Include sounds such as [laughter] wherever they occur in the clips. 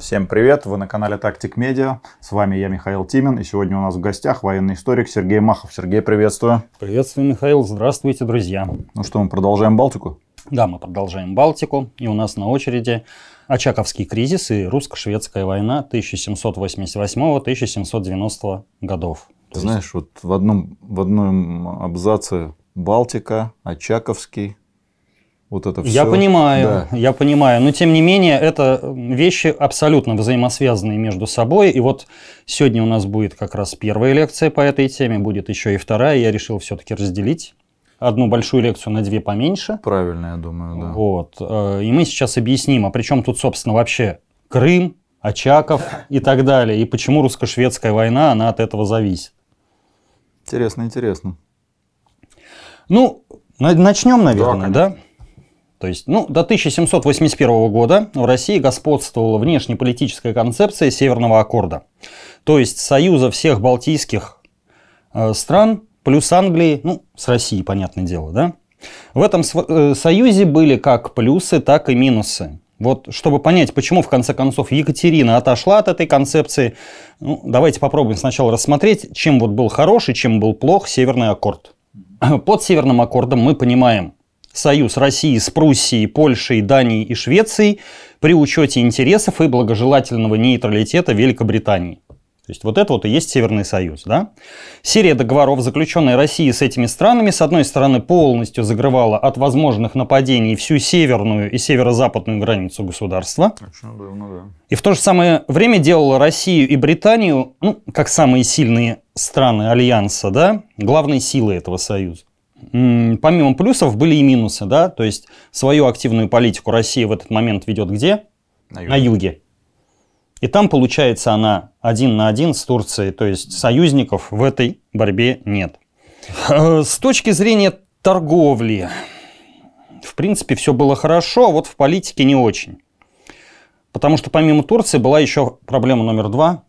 Всем привет, вы на канале Тактик Медиа, с вами я Михаил Тимин, и сегодня у нас в гостях военный историк Сергей Махов. Сергей, приветствую. Приветствую, Михаил, здравствуйте, друзья. Ну что, мы продолжаем Балтику? Да, мы продолжаем Балтику, и у нас на очереди Очаковский кризис и русско-шведская война 1788-1790 годов. Ты знаешь, вот в одном, в одном абзаце Балтика, Очаковский, вот это все. Я понимаю, да. я понимаю. Но тем не менее, это вещи абсолютно взаимосвязанные между собой. И вот сегодня у нас будет как раз первая лекция по этой теме, будет еще и вторая. Я решил все-таки разделить одну большую лекцию на две поменьше. Правильно, я думаю, да. Вот. Э, и мы сейчас объясним, а при чем тут, собственно, вообще Крым, Очаков и так далее, и почему русско-шведская война, она от этого зависит. Интересно, интересно. Ну, начнем, наверное, да? да? То есть, ну, до 1781 года в России господствовала внешнеполитическая концепция Северного аккорда. То есть, союза всех балтийских э, стран плюс Англии, ну, с Россией, понятное дело, да? В этом э, союзе были как плюсы, так и минусы. Вот, чтобы понять, почему, в конце концов, Екатерина отошла от этой концепции, ну, давайте попробуем сначала рассмотреть, чем вот был хороший, чем был плох Северный аккорд. Под Северным аккордом мы понимаем – союз России с Пруссией, Польшей, Данией и Швецией при учете интересов и благожелательного нейтралитета Великобритании. То есть вот это вот и есть Северный Союз. Да? Серия договоров, заключенной Россией с этими странами, с одной стороны, полностью закрывала от возможных нападений всю северную и северо-западную границу государства. Давно, да. И в то же самое время делала Россию и Британию, ну, как самые сильные страны Альянса, да, главной силой этого союза помимо плюсов были и минусы, да, то есть свою активную политику Россия в этот момент ведет где? На юге. На юге. И там, получается, она один на один с Турцией, то есть союзников в этой борьбе нет. Э, с точки зрения торговли, в принципе, все было хорошо, а вот в политике не очень. Потому что помимо Турции была еще проблема номер два,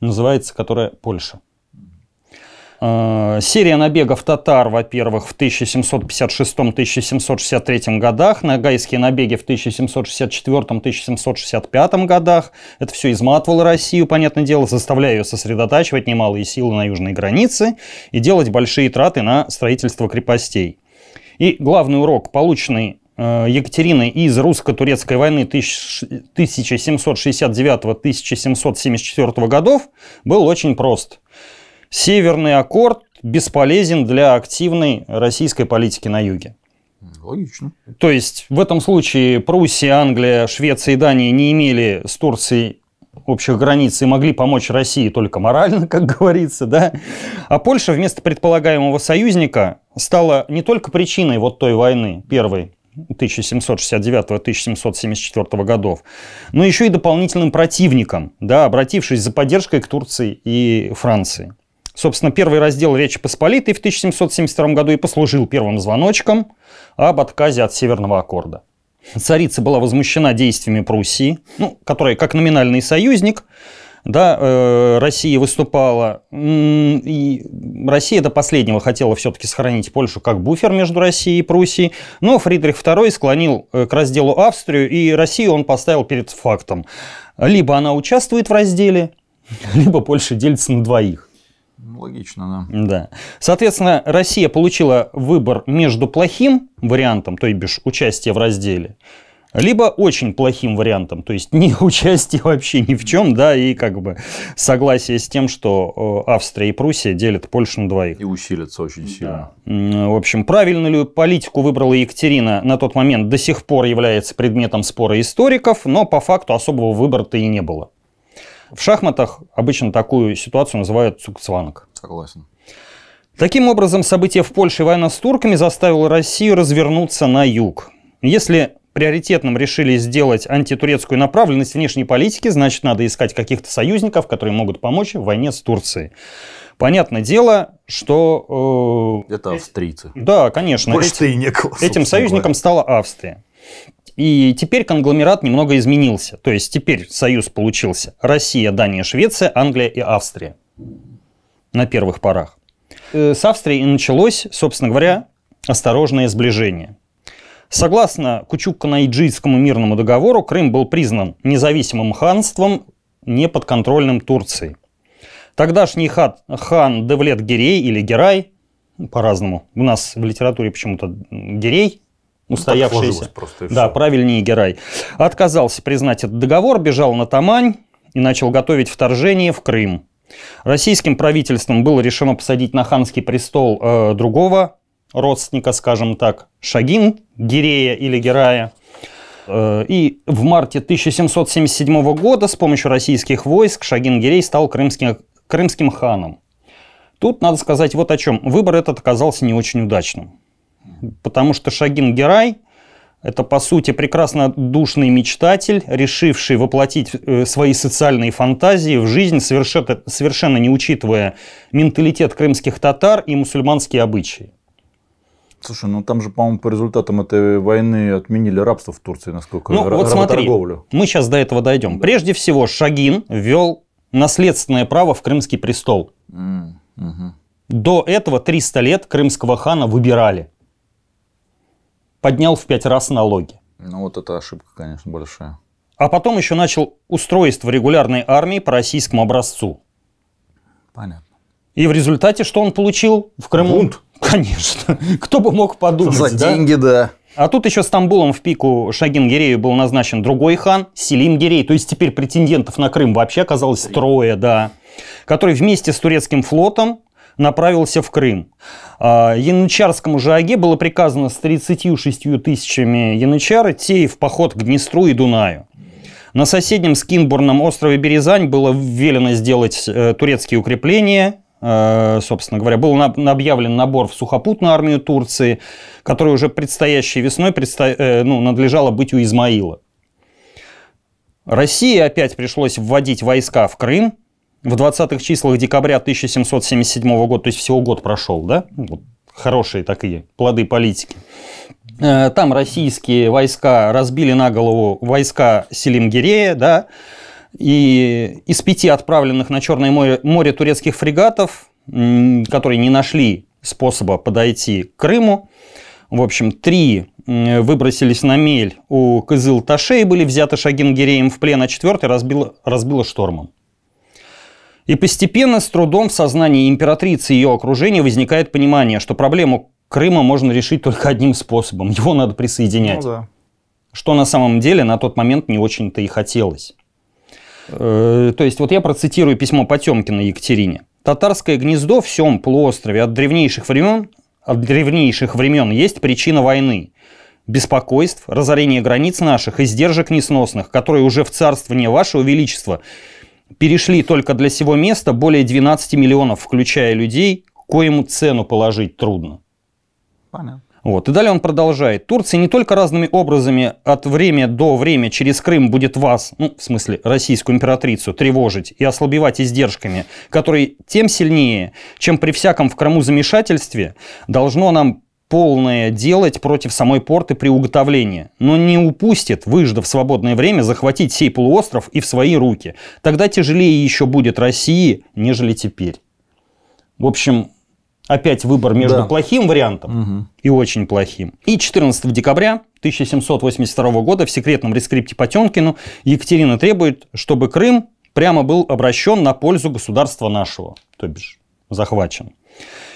называется, которая Польша. Э, серия набегов татар, во-первых, в 1756-1763 годах, нагайские набеги в 1764-1765 годах. Это все изматывало Россию, понятное дело, заставляя ее сосредотачивать немалые силы на южной границе и делать большие траты на строительство крепостей. И главный урок, полученный э, Екатерины из русско-турецкой войны 1769-1774 годов был очень прост – северный аккорд бесполезен для активной российской политики на юге. Логично. То есть в этом случае Пруссия, Англия, Швеция и Дания не имели с Турцией общих границ и могли помочь России только морально, [laughs] как говорится, да. А Польша вместо предполагаемого союзника стала не только причиной вот той войны, первой 1769-1774 годов, но еще и дополнительным противником, да, обратившись за поддержкой к Турции и Франции. Собственно, первый раздел Речи Посполитой в 1772 году и послужил первым звоночком об отказе от Северного аккорда. Царица была возмущена действиями Пруссии, ну, которая как номинальный союзник да, э, Россия выступала, и Россия до последнего хотела все-таки сохранить Польшу как буфер между Россией и Пруссией, но Фридрих II склонил э, к разделу Австрию, и Россию он поставил перед фактом. Либо она участвует в разделе, [laughs] либо Польша делится на двоих. Логично, да. Да. Соответственно, Россия получила выбор между плохим вариантом, то бишь участие в разделе, либо очень плохим вариантом, то есть [laughs] не участие вообще ни в чем, да, и как бы согласие с тем, что э, Австрия и Пруссия делят Польшу на двоих. И усилятся очень сильно. Да. В общем, правильную ли политику выбрала Екатерина на тот момент до сих пор является предметом спора историков, но по факту особого выбора-то и не было. В шахматах обычно такую ситуацию называют цукцванг. Согласен. Таким образом, событие в Польше и война с турками заставило Россию развернуться на юг. Если приоритетным решили сделать антитурецкую направленность внешней политики, значит, надо искать каких-то союзников, которые могут помочь в войне с Турцией. Понятное дело, что... Э, Это австрийцы. Да, конечно. Больше-то и некого. Этим союзником говоря. стала Австрия. И теперь конгломерат немного изменился. То есть теперь союз получился Россия, Дания, Швеция, Англия и Австрия на первых порах. Э, с Австрией началось, собственно говоря, осторожное сближение. Согласно Кучук-Канайджийскому мирному договору, Крым был признан независимым ханством, не неподконтрольным Турции. Тогдашний хан, хан Девлет Герей или Герай, по-разному, у нас в литературе почему-то Герей ну, ну, устоявшийся. Ну, да, правильнее Герай. Отказался признать этот договор, бежал на Тамань и начал готовить вторжение в Крым. Российским правительством было решено посадить на ханский престол э, другого родственника, скажем так, Шагин, Гирея или Герая. Э, и в марте 1777 года с помощью российских войск Шагин Гирей стал крымским, крымским ханом. Тут надо сказать вот о чем. Выбор этот оказался не очень удачным потому что Шагин Герай – это, по сути, прекрасно душный мечтатель, решивший воплотить э, свои социальные фантазии в жизнь, совершенно, совершенно не учитывая менталитет крымских татар и мусульманские обычаи. Слушай, ну там же, по-моему, по результатам этой войны отменили рабство в Турции, насколько ну, вот смотри, мы сейчас до этого дойдем. Да. Прежде всего, Шагин ввел наследственное право в Крымский престол. Mm, угу. До этого 300 лет крымского хана выбирали поднял в пять раз налоги. Ну вот это ошибка, конечно, большая. А потом еще начал устройство регулярной армии по российскому образцу. Понятно. И в результате что он получил в Крыму? Бунт. Конечно. [laughs] Кто бы мог подумать. За да? деньги, да. А тут еще Стамбулом в пику Шагин Гирею был назначен другой хан, Селим Гирей. То есть теперь претендентов на Крым вообще оказалось трое, да. Который вместе с турецким флотом направился в Крым. А, Янычарскому же Аге было приказано с 36 тысячами янычар идти в поход к Днестру и Дунаю. На соседнем Скинбурном острове Березань было велено сделать э, турецкие укрепления, э, собственно говоря, был объявлен набор в сухопутную армию Турции, которая уже предстоящей весной предсто... Э, ну, надлежало быть у Измаила. России опять пришлось вводить войска в Крым, в 20-х числах декабря 1777 года, то есть всего год прошел, да? Вот, хорошие такие плоды политики. Э, там российские войска разбили на голову войска Селимгирея, да, и из пяти отправленных на Черное море, море турецких фрегатов, которые не нашли способа подойти к Крыму, в общем, три выбросились на мель у Кызыл-Ташей, были взяты Шагингиреем в плен, а четвертый разбил разбило штормом. И постепенно, с трудом в сознании императрицы и ее окружения возникает понимание, что проблему Крыма можно решить только одним способом. Его надо присоединять. Ну, да. Что на самом деле на тот момент не очень-то и хотелось. Э, то есть вот я процитирую письмо Потемкина Екатерине. «Татарское гнездо в всем полуострове от древнейших времен, от древнейших времен есть причина войны беспокойств, разорение границ наших и сдержек несносных, которые уже в царствование вашего величества перешли только для всего места более 12 миллионов, включая людей, коему цену положить трудно. Понятно. Вот. И далее он продолжает. Турция не только разными образами от время до время через Крым будет вас, ну, в смысле, российскую императрицу, тревожить и ослабевать издержками, которые тем сильнее, чем при всяком в Крыму замешательстве, должно нам полное делать против самой порты при уготовлении, но не упустит, выждав свободное время, захватить сей полуостров и в свои руки. Тогда тяжелее еще будет России, нежели теперь. В общем, опять выбор между да. плохим вариантом угу. и очень плохим. И 14 декабря 1782 года в секретном рескрипте Потемкину Екатерина требует, чтобы Крым прямо был обращен на пользу государства нашего, то бишь захвачен.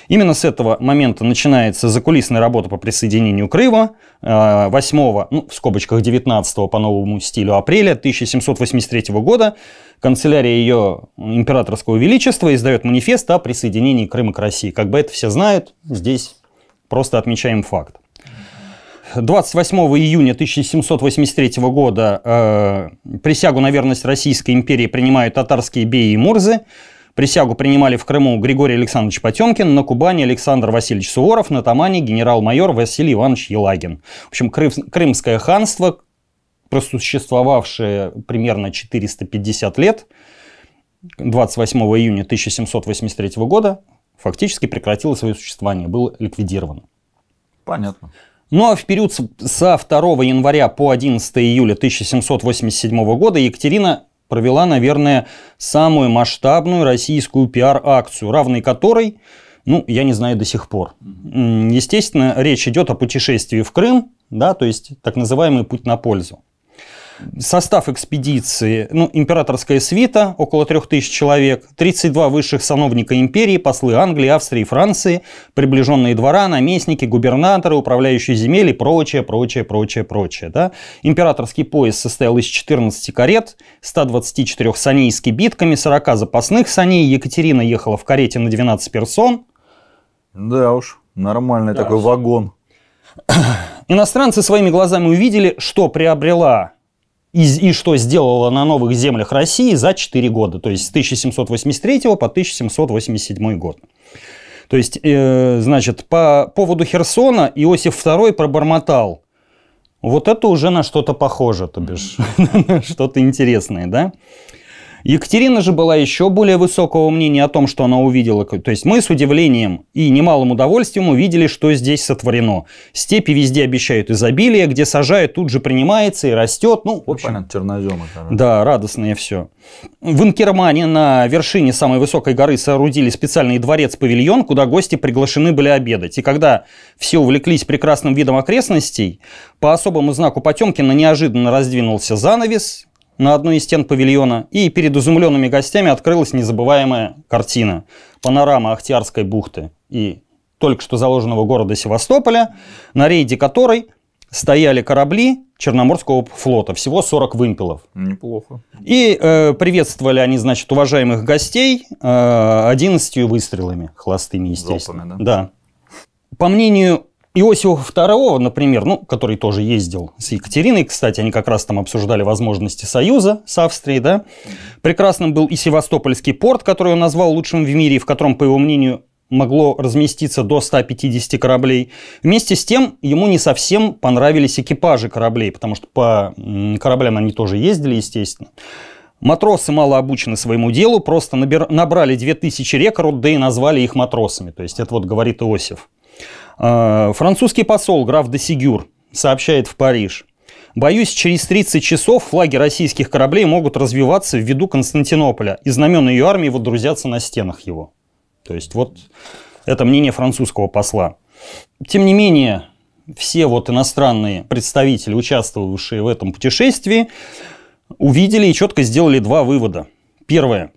Именно с этого момента начинается закулисная работа по присоединению Крыма 8, э, ну, в скобочках 19 по новому стилю апреля 1783 года. Канцелярия ее императорского величества издает манифест о присоединении Крыма к России. Как бы это все знают, здесь просто отмечаем факт. 28 июня 1783 года э, присягу на верность Российской империи принимают татарские беи и мурзы. Присягу принимали в Крыму Григорий Александрович Потемкин, на Кубани Александр Васильевич Суворов, на Тамане генерал-майор Василий Иванович Елагин. В общем, Крымское ханство, просуществовавшее примерно 450 лет, 28 июня 1783 года фактически прекратило свое существование, было ликвидировано. Понятно. Ну а в период со 2 января по 11 июля 1787 года Екатерина провела, наверное, самую масштабную российскую пиар-акцию, равной которой, ну, я не знаю до сих пор. Естественно, речь идет о путешествии в Крым, да, то есть так называемый путь на пользу. Состав экспедиции, ну, императорская свита, около 3000 человек, 32 высших сановника империи, послы Англии, Австрии и Франции, приближенные двора, наместники, губернаторы, управляющие земель и прочее, прочее, прочее, прочее. Да? Императорский поезд состоял из 14 карет, 124 саней с кибитками, 40 запасных саней. Екатерина ехала в карете на 12 персон. Да уж, нормальный да такой уж. вагон. Иностранцы своими глазами увидели, что приобрела и, и что сделала на новых землях России за 4 года, то есть с 1783 по 1787 год. То есть, э, значит, по поводу Херсона Иосиф II пробормотал, вот это уже на что-то похоже, то бишь, [laughs] что-то интересное, да? Екатерина же была еще более высокого мнения о том, что она увидела. То есть мы с удивлением и немалым удовольствием увидели, что здесь сотворено. Степи везде обещают изобилие, где сажают, тут же принимается и растет. Ну, в ну, общем... Ну, понятно, черноземы. Короче. Да, радостное все. В Инкермане на вершине самой высокой горы соорудили специальный дворец-павильон, куда гости приглашены были обедать. И когда все увлеклись прекрасным видом окрестностей, по особому знаку Потемкина неожиданно раздвинулся занавес, на одной из стен павильона, и перед изумленными гостями открылась незабываемая картина. Панорама Ахтиарской бухты и только что заложенного города Севастополя, на рейде которой стояли корабли Черноморского флота, всего 40 вымпелов. Неплохо. И э, приветствовали они, значит, уважаемых гостей э, 11 выстрелами, холостыми, естественно. Залпами, да? Да. По мнению Иосифа II, например, ну, который тоже ездил с Екатериной, кстати, они как раз там обсуждали возможности союза с Австрией, да. Прекрасным был и Севастопольский порт, который он назвал лучшим в мире, и в котором, по его мнению, могло разместиться до 150 кораблей. Вместе с тем, ему не совсем понравились экипажи кораблей, потому что по кораблям они тоже ездили, естественно. Матросы мало обучены своему делу, просто набер... набрали 2000 рекорд, да и назвали их матросами. То есть это вот говорит Иосиф. А, французский посол граф де Сигюр сообщает в Париж. Боюсь, через 30 часов флаги российских кораблей могут развиваться в виду Константинополя, и знамена ее армии водрузятся на стенах его. То есть вот это мнение французского посла. Тем не менее, все вот иностранные представители, участвовавшие в этом путешествии, увидели и четко сделали два вывода. Первое.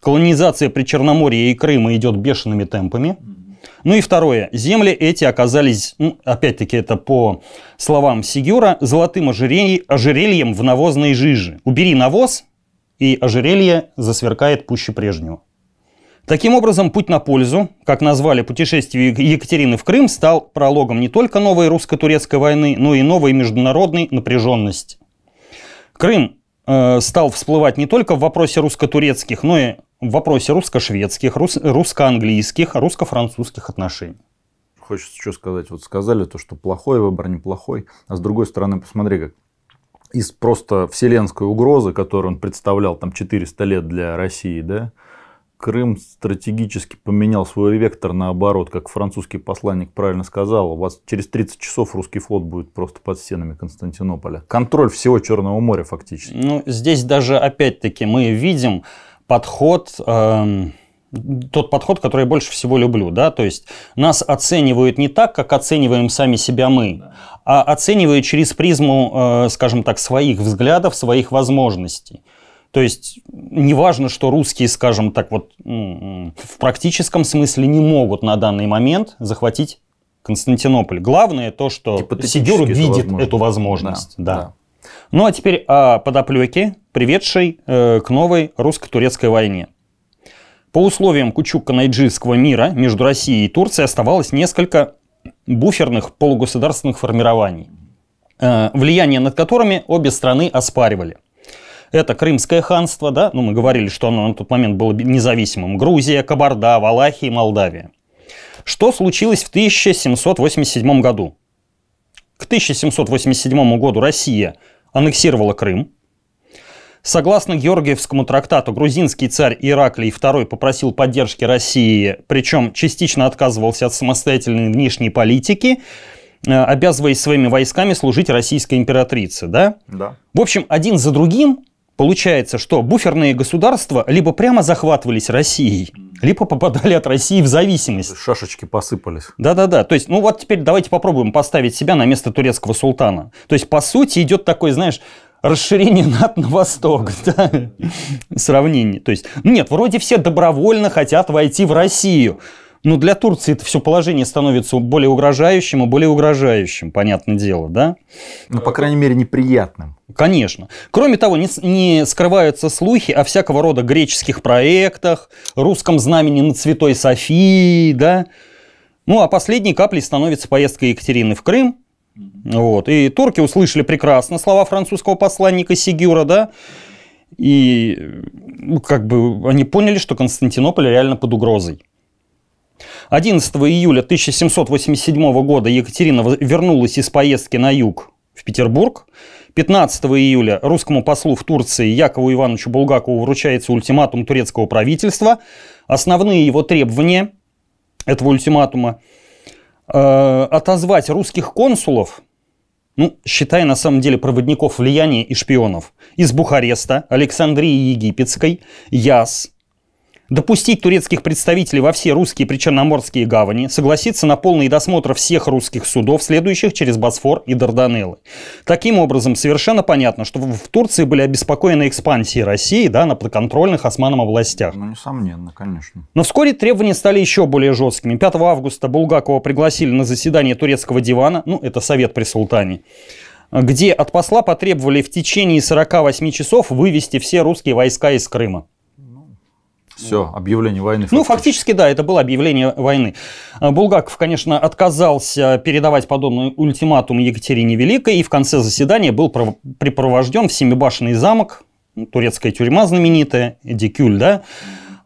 Колонизация при Черноморье и Крыма идет бешеными темпами. Ну и второе. Земли эти оказались, ну, опять-таки это по словам Сигюра, золотым ожерель... ожерельем в навозной жиже. Убери навоз, и ожерелье засверкает пуще прежнего. Таким образом, путь на пользу, как назвали путешествие Екатерины в Крым, стал прологом не только новой русско-турецкой войны, но и новой международной напряженности. Крым э, стал всплывать не только в вопросе русско-турецких, но и в вопросе русско-шведских, рус, русско-английских, русско-французских отношений. Хочется что сказать. Вот сказали то, что плохой выбор, неплохой. А с другой стороны, посмотри, как из просто вселенской угрозы, которую он представлял там 400 лет для России, да, Крым стратегически поменял свой вектор наоборот, как французский посланник правильно сказал, у вас через 30 часов русский флот будет просто под стенами Константинополя. Контроль всего Черного моря фактически. Ну, здесь даже опять-таки мы видим, подход, э, тот подход, который я больше всего люблю, да, то есть нас оценивают не так, как оцениваем сами себя мы, а оценивают через призму, э, скажем так, своих взглядов, своих возможностей. То есть неважно, что русские, скажем так, вот в практическом смысле не могут на данный момент захватить Константинополь. Главное то, что Сидюр видит возможно. эту возможность. Да. да. да. Ну а теперь о подоплеке, приведшей э, к новой русско-турецкой войне. По условиям Кучук-Канайджийского мира между Россией и Турцией оставалось несколько буферных полугосударственных формирований, э, влияние над которыми обе страны оспаривали. Это Крымское ханство, да, ну мы говорили, что оно на тот момент было независимым, Грузия, Кабарда, Валахия и Молдавия. Что случилось в 1787 году? К 1787 году Россия аннексировала Крым. Согласно Георгиевскому трактату, грузинский царь Ираклий II попросил поддержки России, причем частично отказывался от самостоятельной внешней политики, э, обязываясь своими войсками служить российской императрице. Да? Да. В общем, один за другим получается, что буферные государства либо прямо захватывались Россией, либо попадали от России в зависимость. Шашечки посыпались. Да-да-да. То есть, ну вот теперь давайте попробуем поставить себя на место турецкого султана. То есть, по сути, идет такой, знаешь, расширение [laughs] НАТО на восток, [laughs] да, сравнение. То есть, нет, вроде все добровольно хотят войти в Россию, но ну, для Турции это все положение становится более угрожающим и более угрожающим, понятное дело, да? Ну, по крайней мере, неприятным. Конечно. Кроме того, не, не скрываются слухи о всякого рода греческих проектах, русском знамени над Святой Софии, да? Ну, а последней каплей становится поездка Екатерины в Крым. Вот. И турки услышали прекрасно слова французского посланника Сигюра, да? И ну, как бы они поняли, что Константинополь реально под угрозой. 11 июля 1787 года Екатерина вернулась из поездки на юг в Петербург. 15 июля русскому послу в Турции Якову Ивановичу Булгакову вручается ультиматум турецкого правительства. Основные его требования этого ультиматума э, отозвать русских консулов, ну, считая на самом деле проводников влияния и шпионов, из Бухареста, Александрии Египетской, Яс, допустить турецких представителей во все русские причерноморские гавани, согласиться на полный досмотр всех русских судов, следующих через Босфор и Дарданеллы. Таким образом, совершенно понятно, что в Турции были обеспокоены экспансией России да, на подконтрольных османам областях. Ну, несомненно, конечно. Но вскоре требования стали еще более жесткими. 5 августа Булгакова пригласили на заседание турецкого дивана, ну, это совет при султане, где от посла потребовали в течение 48 часов вывести все русские войска из Крыма. Все, объявление войны. Ну, фактически. Ну, фактически, да, это было объявление войны. А, Булгаков, конечно, отказался передавать подобный ультиматум Екатерине Великой, и в конце заседания был припровожден в Семибашенный замок, ну, турецкая тюрьма знаменитая, Эдикюль, да,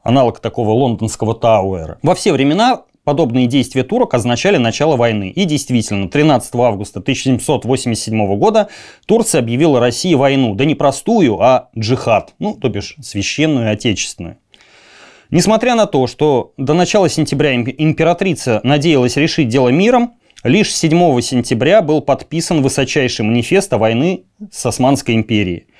аналог такого лондонского Тауэра. Во все времена Подобные действия турок означали начало войны. И действительно, 13 августа 1787 года Турция объявила России войну. Да не простую, а джихад. Ну, то бишь, священную отечественную. Несмотря на то, что до начала сентября императрица надеялась решить дело миром, лишь 7 сентября был подписан высочайший манифест о войны с Османской империей –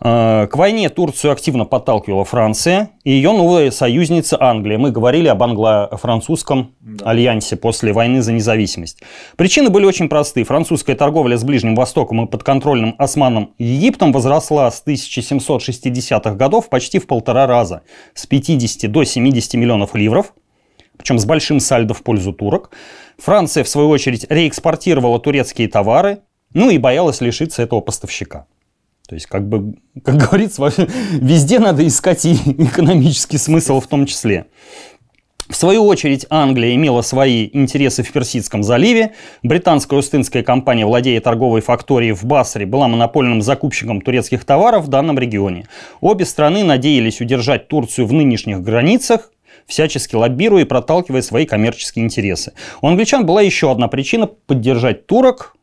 Э, к войне Турцию активно подталкивала Франция и ее новая союзница Англия. Мы говорили об англо-французском да. альянсе после войны за независимость. Причины были очень просты. Французская торговля с Ближним Востоком и подконтрольным османом Египтом возросла с 1760-х годов почти в полтора раза. С 50 до 70 миллионов ливров причем с большим сальдо в пользу турок. Франция, в свою очередь, реэкспортировала турецкие товары, ну и боялась лишиться этого поставщика. То есть, как бы, [laughs] как говорится, везде надо искать и [laughs] экономический смысл в том числе. В свою очередь, Англия имела свои интересы в Персидском заливе. Британская Устинская компания, владея торговой факторией в Басре, была монопольным закупщиком турецких товаров в данном регионе. Обе страны надеялись удержать Турцию в нынешних границах, всячески лоббируя и проталкивая свои коммерческие интересы. У англичан была еще одна причина поддержать турок,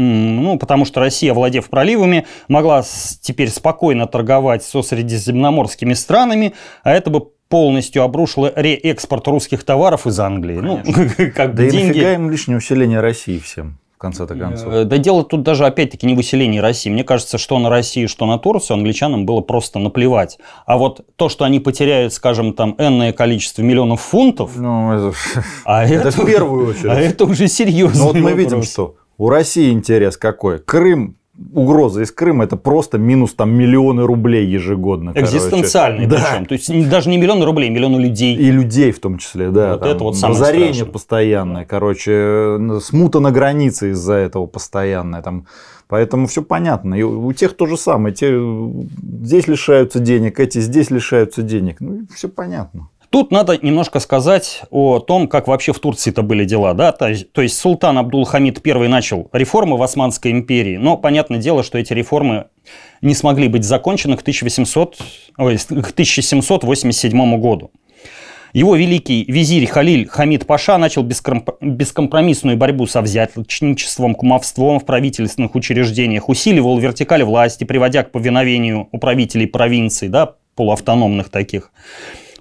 ну, потому что Россия, владев проливами, могла теперь спокойно торговать со средиземноморскими странами, а это бы полностью обрушило реэкспорт русских товаров из Англии. Ну, Конечно. Ну, [laughs] как да деньги... и нафига им лишнее усиление России всем? конце-то э, концов. Да дело тут даже, опять-таки, не в усилении России. Мне кажется, что на России, что на Турцию англичанам было просто наплевать. А вот то, что они потеряют, скажем, там, энное количество миллионов фунтов... Ну, это, а [laughs] это, это в первую [laughs] а очередь. А это уже серьезно. Ну, вот мы вопрос. видим, что у России интерес какой? Крым угроза из Крыма это просто минус там миллионы рублей ежегодно. Экзистенциальный короче. причем. Да. То есть даже не миллионы рублей, миллионы людей. И людей в том числе, да. Вот там, это вот самое Разорение страшное. постоянное, короче, смута на границе из-за этого постоянная. Там. Поэтому все понятно. И у тех то же самое. Те здесь лишаются денег, эти здесь лишаются денег. Ну, все понятно. Тут надо немножко сказать о том, как вообще в турции это были дела. Да? То, есть, то есть султан Абдул-Хамид I начал реформы в Османской империи, но понятное дело, что эти реформы не смогли быть закончены к, 1800, ой, к 1787 году. Его великий визирь Халиль Хамид Паша начал бескомпромиссную борьбу со взяточничеством, кумовством в правительственных учреждениях, усиливал вертикаль власти, приводя к повиновению управителей провинций, да, полуавтономных таких.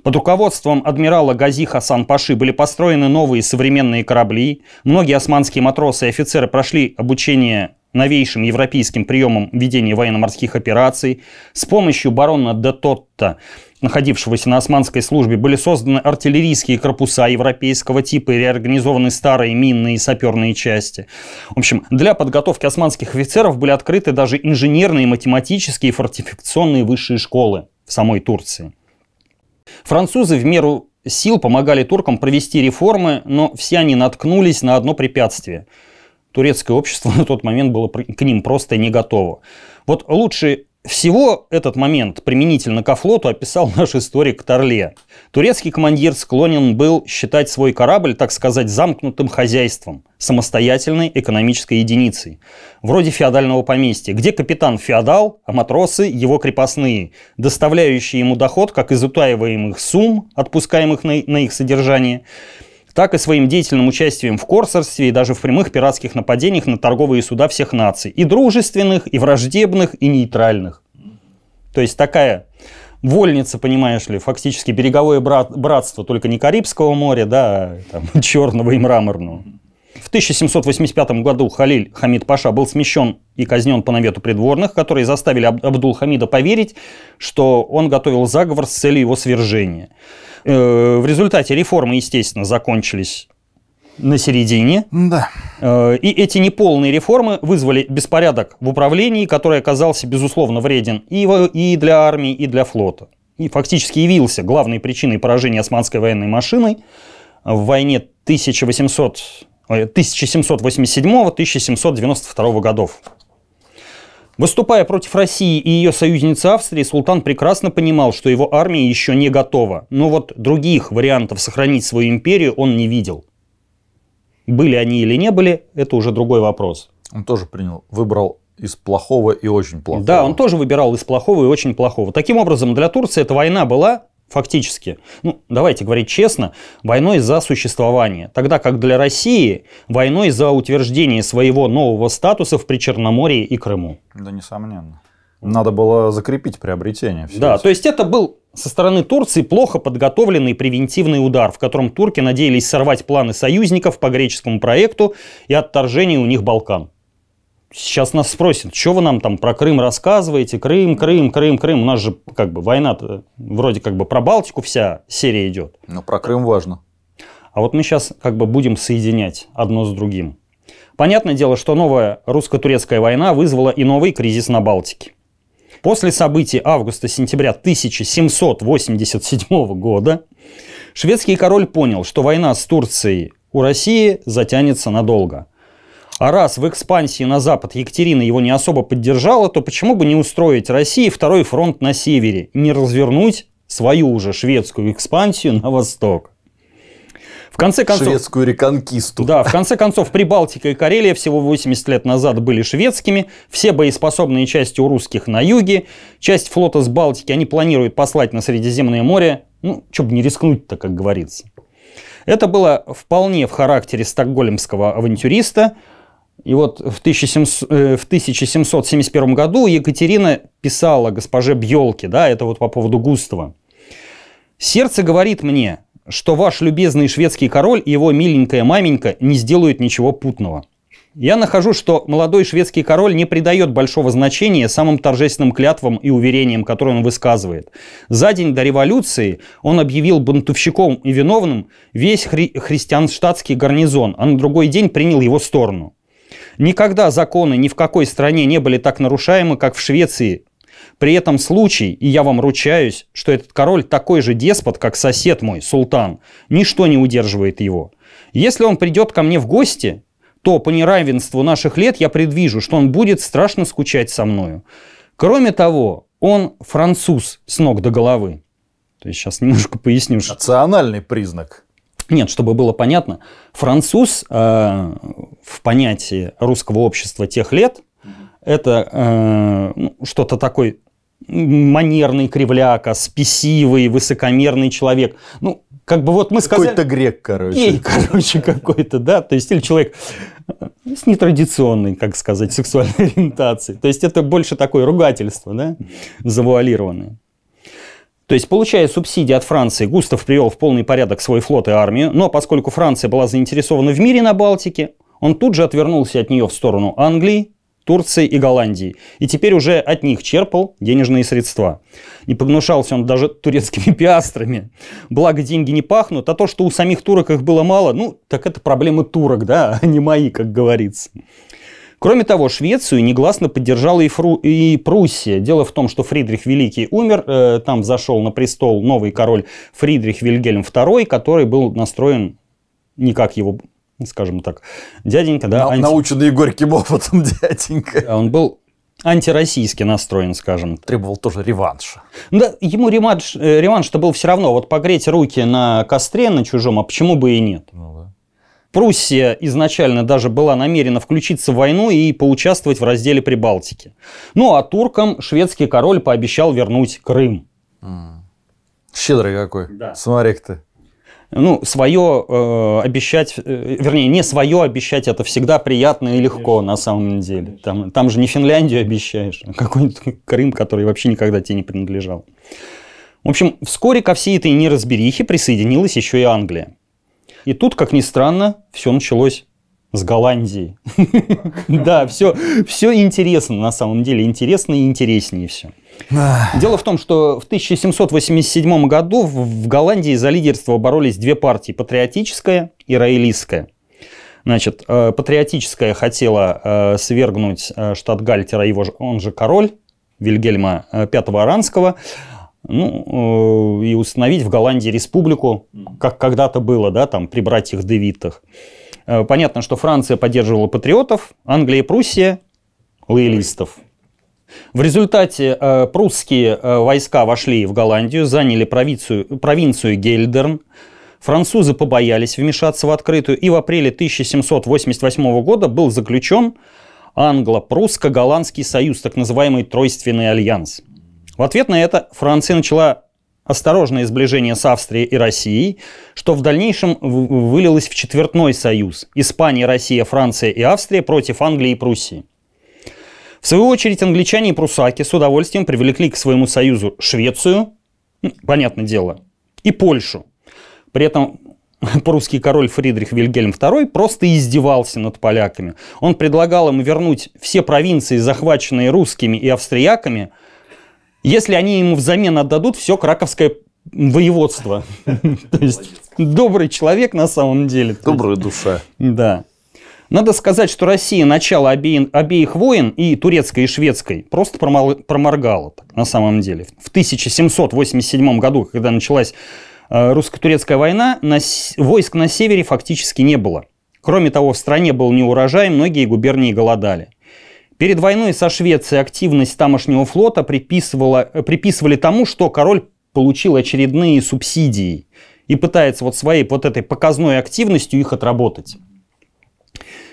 Под руководством адмирала Гази Хасан Паши были построены новые современные корабли. Многие османские матросы и офицеры прошли обучение новейшим европейским приемам ведения военно-морских операций. С помощью барона де Тотта, находившегося на османской службе, были созданы артиллерийские корпуса европейского типа и реорганизованы старые минные и саперные части. В общем, для подготовки османских офицеров были открыты даже инженерные, математические и фортификационные высшие школы в самой Турции. Французы в меру сил помогали туркам провести реформы, но все они наткнулись на одно препятствие. Турецкое общество [laughs] на тот момент было к ним просто не готово. Вот лучший всего этот момент применительно ко флоту описал [laughs] наш историк Торле. Турецкий командир склонен был считать свой корабль, так сказать, замкнутым хозяйством, самостоятельной экономической единицей, вроде феодального поместья, где капитан феодал, а матросы его крепостные, доставляющие ему доход как из утаиваемых сумм, отпускаемых на, на их содержание – так и своим деятельным участием в корсорстве и даже в прямых пиратских нападениях на торговые суда всех наций. И дружественных, и враждебных, и нейтральных. То есть такая вольница, понимаешь ли, фактически береговое брат, братство, только не Карибского моря, да, а, там, [laughs] черного и мраморного. В 1785 году Халиль Хамид Паша был смещен и казнен по навету придворных, которые заставили Абдул-Хамида поверить, что он готовил заговор с целью его свержения. Э, в результате реформы, естественно, закончились на середине. Да. Э, и эти неполные реформы вызвали беспорядок в управлении, который оказался, безусловно, вреден и для армии, и для флота. И фактически явился главной причиной поражения османской военной машины в войне 1800 1787-1792 годов. Выступая против России и ее союзницы Австрии, султан прекрасно понимал, что его армия еще не готова, но вот других вариантов сохранить свою империю он не видел. Были они или не были, это уже другой вопрос. Он тоже принял, выбрал из плохого и очень плохого. Да, он тоже выбирал из плохого и очень плохого. Таким образом, для Турции эта война была Фактически. Ну, давайте говорить честно, войной за существование. Тогда как для России войной за утверждение своего нового статуса в Причерноморье и Крыму. Да, несомненно. Надо было закрепить приобретение. Да, эти. то есть это был со стороны Турции плохо подготовленный превентивный удар, в котором турки надеялись сорвать планы союзников по греческому проекту и отторжение у них Балкан сейчас нас спросят, что вы нам там про Крым рассказываете, Крым, Крым, Крым, Крым. У нас же как бы война вроде как бы про Балтику вся серия идет. Но про Крым важно. А вот мы сейчас как бы будем соединять одно с другим. Понятное дело, что новая русско-турецкая война вызвала и новый кризис на Балтике. После событий августа-сентября 1787 года шведский король понял, что война с Турцией у России затянется надолго – а раз в экспансии на запад Екатерина его не особо поддержала, то почему бы не устроить России второй фронт на севере, не развернуть свою уже шведскую экспансию на восток? В конце концов... Шведскую реконкисту. Да, в конце концов, Прибалтика и Карелия всего 80 лет назад были шведскими, все боеспособные части у русских на юге, часть флота с Балтики они планируют послать на Средиземное море, ну, чтобы не рискнуть-то, как говорится. Это было вполне в характере стокгольмского авантюриста – и вот в, 1700, э, в 1771 году Екатерина писала госпоже Бьелке, да, это вот по поводу Густава. «Сердце говорит мне, что ваш любезный шведский король и его миленькая маменька не сделают ничего путного. Я нахожу, что молодой шведский король не придает большого значения самым торжественным клятвам и уверениям, которые он высказывает. За день до революции он объявил бунтовщиком и виновным весь хри христианштадтский гарнизон, а на другой день принял его сторону. Никогда законы ни в какой стране не были так нарушаемы, как в Швеции. При этом случай, и я вам ручаюсь, что этот король такой же деспот, как сосед мой, султан. Ничто не удерживает его. Если он придет ко мне в гости, то по неравенству наших лет я предвижу, что он будет страшно скучать со мною. Кроме того, он француз с ног до головы. То есть сейчас немножко поясню. Что... Национальный признак. Нет, чтобы было понятно, француз э, в понятии русского общества тех лет это э, ну, что-то такой манерный кривляка, спесивый, высокомерный человек. Ну, как бы вот мы сказали... Какой-то грек, короче. Ей, короче, [laughs] какой-то, да. То есть, или человек э, с нетрадиционной, как сказать, сексуальной [laughs] ориентацией. То есть, это больше такое ругательство, да, завуалированное. То есть, получая субсидии от Франции, Густав привел в полный порядок свой флот и армию, но поскольку Франция была заинтересована в мире на Балтике, он тут же отвернулся от нее в сторону Англии, Турции и Голландии. И теперь уже от них черпал денежные средства. Не погнушался он даже турецкими [laughs] пиастрами. Благо деньги не пахнут, а то, что у самих турок их было мало, ну, так это проблемы турок, да, а не мои, как говорится. Кроме того, Швецию негласно поддержала и, Фру... и Пруссия. Дело в том, что Фридрих Великий умер, э, там зашел на престол новый король Фридрих Вильгельм II, который был настроен не как его скажем так, дяденька, да? анти... Наученный горьким опытом а дяденька. Он был антироссийски настроен, скажем. Требовал тоже реванша. Ну да, ему реванш, э, реванш-то был все равно. Вот погреть руки на костре на чужом, а почему бы и нет? Ну, Пруссия изначально даже была намерена включиться в войну и поучаствовать в разделе Прибалтики. Ну а туркам шведский король пообещал вернуть Крым. Щедрый какой. Да. Смотри ты. Ну, свое э, обещать, э, вернее, не свое обещать, это всегда приятно и легко Конечно. на самом деле. Там, там же не Финляндию обещаешь, а какой-нибудь Крым, который вообще никогда тебе не принадлежал. В общем, вскоре ко всей этой неразберихе присоединилась еще и Англия. И тут, как ни странно, все началось с Голландии. [laughs] Да, все, все интересно на самом деле, интересно и интереснее все. Дело в том, что в 1787 году в Голландии за лидерство боролись две партии – патриотическая и роялистская. Значит, э, патриотическая хотела э, свергнуть э, штат Гальтера, его он же король, Вильгельма V Аранского ну, э, и установить в Голландии республику, как когда-то было, да, там, при братьях Девитах. Э, понятно, что Франция поддерживала патриотов, Англия и Пруссия – лоялистов. В результате э, прусские войска вошли в Голландию, заняли провинцию, провинцию Гельдерн. Французы побоялись вмешаться в открытую, и в апреле 1788 года был заключен англо-прусско-голландский союз, так называемый Тройственный альянс. В ответ на это Франция начала осторожное сближение с Австрией и Россией, что в дальнейшем вылилось в четвертной союз – Испания, Россия, Франция и Австрия против Англии и Пруссии. В свою очередь англичане и прусаки с удовольствием привлекли к своему союзу Швецию, понятное дело, и Польшу. При этом [laughs] прусский король Фридрих Вильгельм II просто издевался над поляками. Он предлагал им вернуть все провинции, захваченные русскими и австрияками – если они ему взамен отдадут все краковское воеводство. [laughs] То есть добрый человек на самом деле. Добрая душа. Да. Надо сказать, что Россия начало обеих войн, и турецкой, и шведской, просто проморгала так, на самом деле. В 1787 году, когда началась э, русско-турецкая война, войск на севере фактически не было. Кроме того, в стране был неурожай, многие губернии голодали. Перед войной со Швецией активность тамошнего флота приписывала, э, приписывали тому, что король получил очередные субсидии и пытается вот своей вот этой показной активностью их отработать.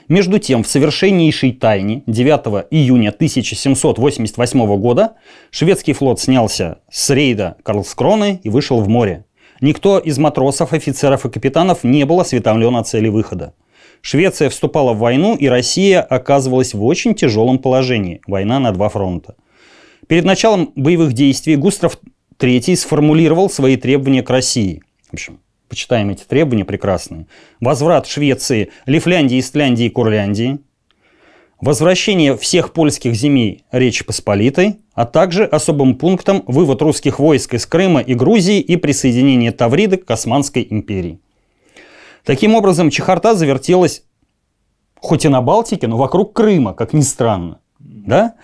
Между тем, в совершеннейшей тайне 9 июня 1788 года шведский флот снялся с рейда Карлскроны и вышел в море. Никто из матросов, офицеров и капитанов не был осведомлен о цели выхода. Швеция вступала в войну, и Россия оказывалась в очень тяжелом положении. Война на два фронта. Перед началом боевых действий Густав III сформулировал свои требования к России. В общем, почитаем эти требования прекрасные. Возврат Швеции, Лифляндии, Истляндии и Курляндии. Возвращение всех польских земель Речи Посполитой, а также особым пунктом вывод русских войск из Крыма и Грузии и присоединение Тавриды к Османской империи. Таким образом, чехарта завертелась хоть и на Балтике, но вокруг Крыма, как ни странно. Да?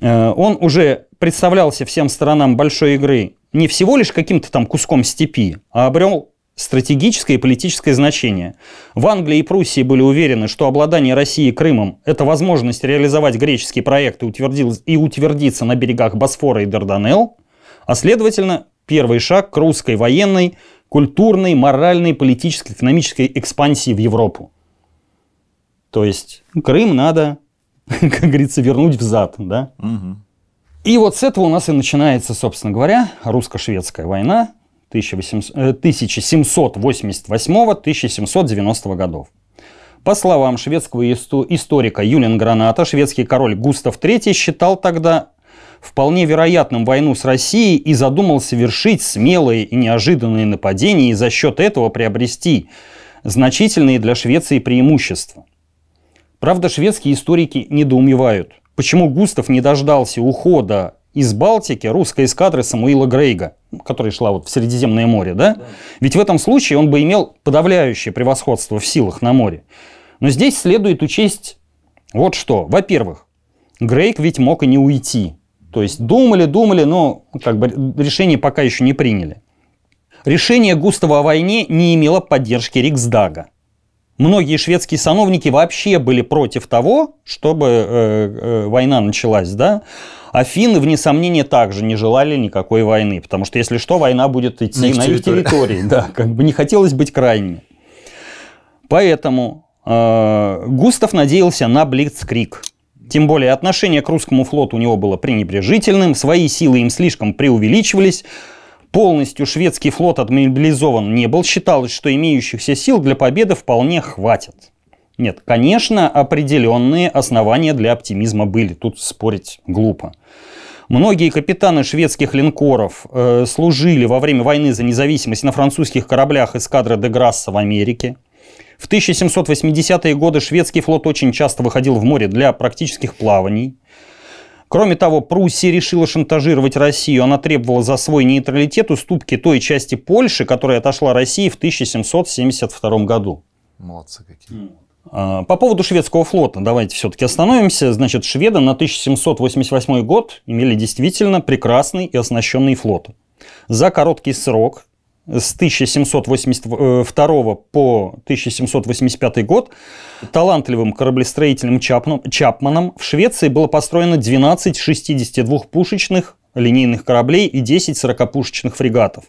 Э, он уже представлялся всем сторонам большой игры не всего лишь каким-то там куском степи, а обрел стратегическое и политическое значение. В Англии и Пруссии были уверены, что обладание России Крымом – это возможность реализовать греческий проект и, утвердиться на берегах Босфора и Дарданелл, а следовательно, первый шаг к русской военной культурной, моральной, политической, экономической экспансии в Европу. То есть ну, Крым надо, [laughs] как говорится, вернуть взад, да? Угу. И вот с этого у нас и начинается, собственно говоря, русско-шведская война 1788-1790 э, годов. По словам шведского историка Юлин Граната, шведский король Густав III считал тогда вполне вероятным войну с Россией и задумал совершить смелые и неожиданные нападения и за счет этого приобрести значительные для Швеции преимущества. Правда, шведские историки недоумевают, почему Густав не дождался ухода из Балтики русской эскадры Самуила Грейга, которая шла вот в Средиземное море, да? Ведь в этом случае он бы имел подавляющее превосходство в силах на море. Но здесь следует учесть вот что. Во-первых, Грейг ведь мог и не уйти. То есть думали, думали, но как бы решение пока еще не приняли. Решение Густава о войне не имело поддержки Риксдага. Многие шведские сановники вообще были против того, чтобы э, э, война началась, да. Афины, вне сомнения, также не желали никакой войны, потому что, если что, война будет идти на их, на территории. их территории. [laughs] Да, как бы не хотелось быть крайними. Поэтому э, Густав надеялся на Блицкрик. Тем более отношение к русскому флоту у него было пренебрежительным, свои силы им слишком преувеличивались, полностью шведский флот отмобилизован не был, считалось, что имеющихся сил для победы вполне хватит. Нет, конечно, определенные основания для оптимизма были, тут спорить глупо. Многие капитаны шведских линкоров э, служили во время войны за независимость на французских кораблях эскадры де Грасса в Америке. В 1780-е годы шведский флот очень часто выходил в море для практических плаваний. Кроме того, Пруссия решила шантажировать Россию. Она требовала за свой нейтралитет уступки той части Польши, которая отошла России в 1772 году. Молодцы какие. А, по поводу шведского флота, давайте все-таки остановимся. Значит, шведы на 1788 год имели действительно прекрасный и оснащенный флот. За короткий срок с 1782 э, по 1785 год талантливым кораблестроителем Чапном, Чапманом в Швеции было построено 12 62-пушечных линейных кораблей и 10 40-пушечных фрегатов.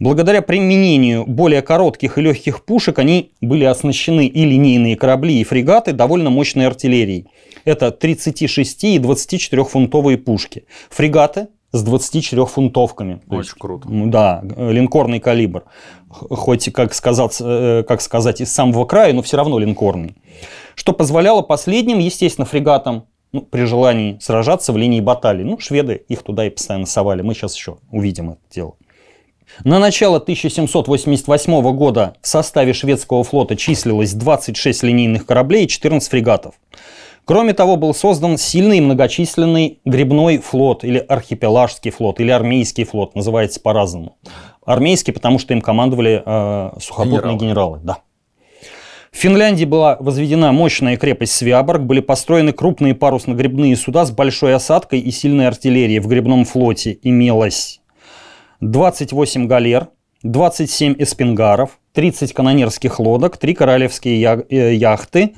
Благодаря применению более коротких и легких пушек они были оснащены и линейные корабли, и фрегаты довольно мощной артиллерией. Это 36 и 24-фунтовые пушки. Фрегаты с 24 фунтовками. Очень есть, круто. Да, линкорный калибр. Хоть, как сказать, э, как сказать, из самого края, но все равно линкорный. Что позволяло последним, естественно, фрегатам ну, при желании сражаться в линии баталий. Ну, шведы их туда и постоянно совали. Мы сейчас еще увидим это дело. На начало 1788 года в составе шведского флота числилось 26 линейных кораблей и 14 фрегатов. Кроме того, был создан сильный многочисленный грибной флот, или архипелажский флот, или армейский флот, называется по-разному. Армейский, потому что им командовали э, сухопутные генералы. генералы да. В Финляндии была возведена мощная крепость Свяборг, были построены крупные парусно-грибные суда с большой осадкой и сильной артиллерией в грибном флоте имелось 28 галер, 27 эспингаров, 30 канонерских лодок, 3 королевские э, яхты,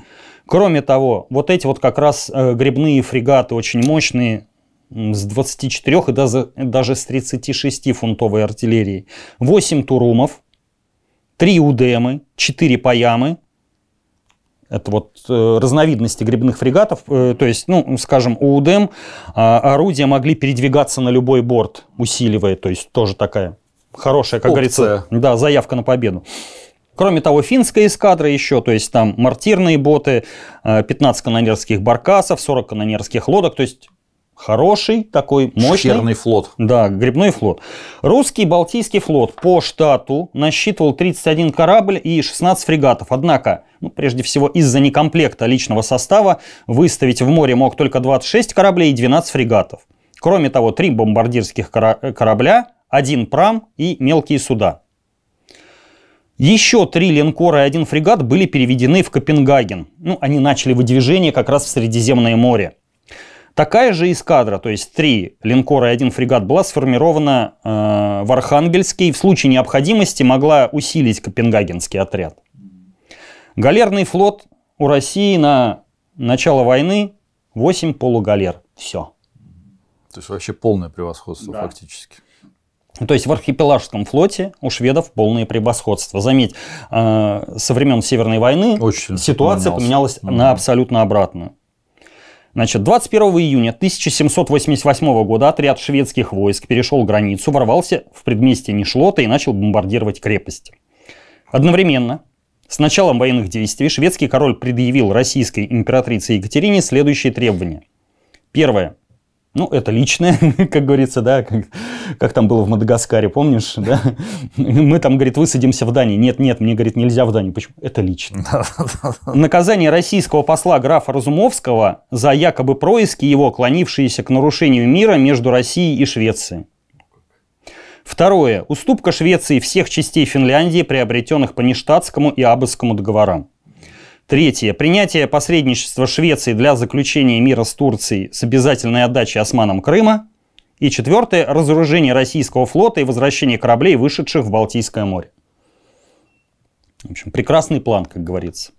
Кроме того, вот эти вот как раз э, грибные фрегаты очень мощные, с 24 и даже, даже с 36 фунтовой артиллерии. 8 турумов, 3 удемы, 4 паямы. Это вот э, разновидности грибных фрегатов. Э, то есть, ну, скажем, у удем э, орудия могли передвигаться на любой борт, усиливая. То есть, тоже такая хорошая, как Опция. говорится, да, заявка на победу. Кроме того, финская эскадра еще, то есть там мортирные боты, 15 э, канонерских баркасов, 40 канонерских лодок, то есть хороший такой мощный... Шерный флот. Да, грибной флот. Русский Балтийский флот по штату насчитывал 31 корабль и 16 фрегатов. Однако, ну, прежде всего, из-за некомплекта личного состава выставить в море мог только 26 кораблей и 12 фрегатов. Кроме того, три бомбардирских корабля, один прам и мелкие суда. Еще три линкора и один фрегат были переведены в Копенгаген. Ну, они начали выдвижение как раз в Средиземное море. Такая же эскадра, то есть три линкора и один фрегат, была сформирована э, в Архангельске и в случае необходимости могла усилить Копенгагенский отряд. Галерный флот у России на начало войны 8 полугалер. Все. То есть вообще полное превосходство да. фактически. Ну, то есть в архипелажском флоте у шведов полное превосходство. Заметь, э, со времен Северной войны Очень ситуация поменялась mm на абсолютно обратную. Значит, 21 июня 1788 года отряд шведских войск перешел границу, ворвался в предместье Нишлота и начал бомбардировать крепости. Одновременно с началом военных действий шведский король предъявил российской императрице Екатерине следующие требования. Первое. Ну, это личное, [laughs] как говорится, да, как, как там было в Мадагаскаре, помнишь, да? Мы там, говорит, высадимся в Дании. Нет, нет, мне, говорит, нельзя в Данию, Почему? Это лично. Наказание российского посла графа Разумовского за якобы происки его, клонившиеся к нарушению мира между Россией и Швецией. Второе. Уступка Швеции всех частей Финляндии, приобретенных по Ништадтскому и Аббасскому договорам. Третье. Принятие посредничества Швеции для заключения мира с Турцией с обязательной отдачей османам Крыма. И четвертое. Разоружение российского флота и возвращение кораблей, вышедших в Балтийское море. В общем, прекрасный план, как говорится.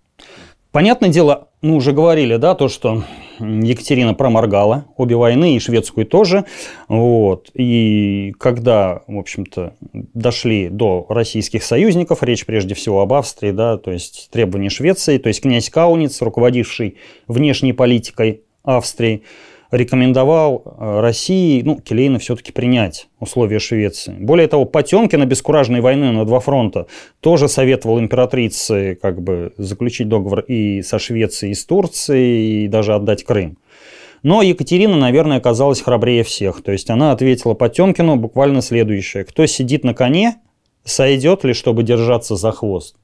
Понятное дело, мы уже говорили, да, то, что Екатерина проморгала обе войны, и шведскую тоже. Вот. И когда, в общем-то, дошли до российских союзников, речь прежде всего об Австрии, да, то есть требования Швеции, то есть князь Кауниц, руководивший внешней политикой Австрии, рекомендовал э, России, ну, Келейна все-таки принять условия Швеции. Более того, Потемкин обескураженной войны на два фронта тоже советовал императрице как бы заключить договор и со Швецией, и с Турцией, и даже отдать Крым. Но Екатерина, наверное, оказалась храбрее всех. То есть она ответила Потемкину буквально следующее. «Кто сидит на коне, сойдет ли, чтобы держаться за хвост?»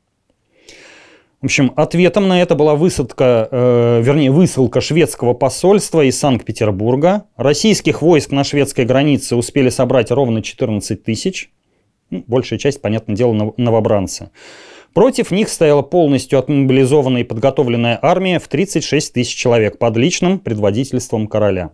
В общем, ответом на это была высадка, э, вернее, высылка шведского посольства из Санкт-Петербурга. Российских войск на шведской границе успели собрать ровно 14 тысяч. Ну, большая часть, понятное дело, новобранцы. Против них стояла полностью отмобилизованная и подготовленная армия в 36 тысяч человек под личным предводительством короля.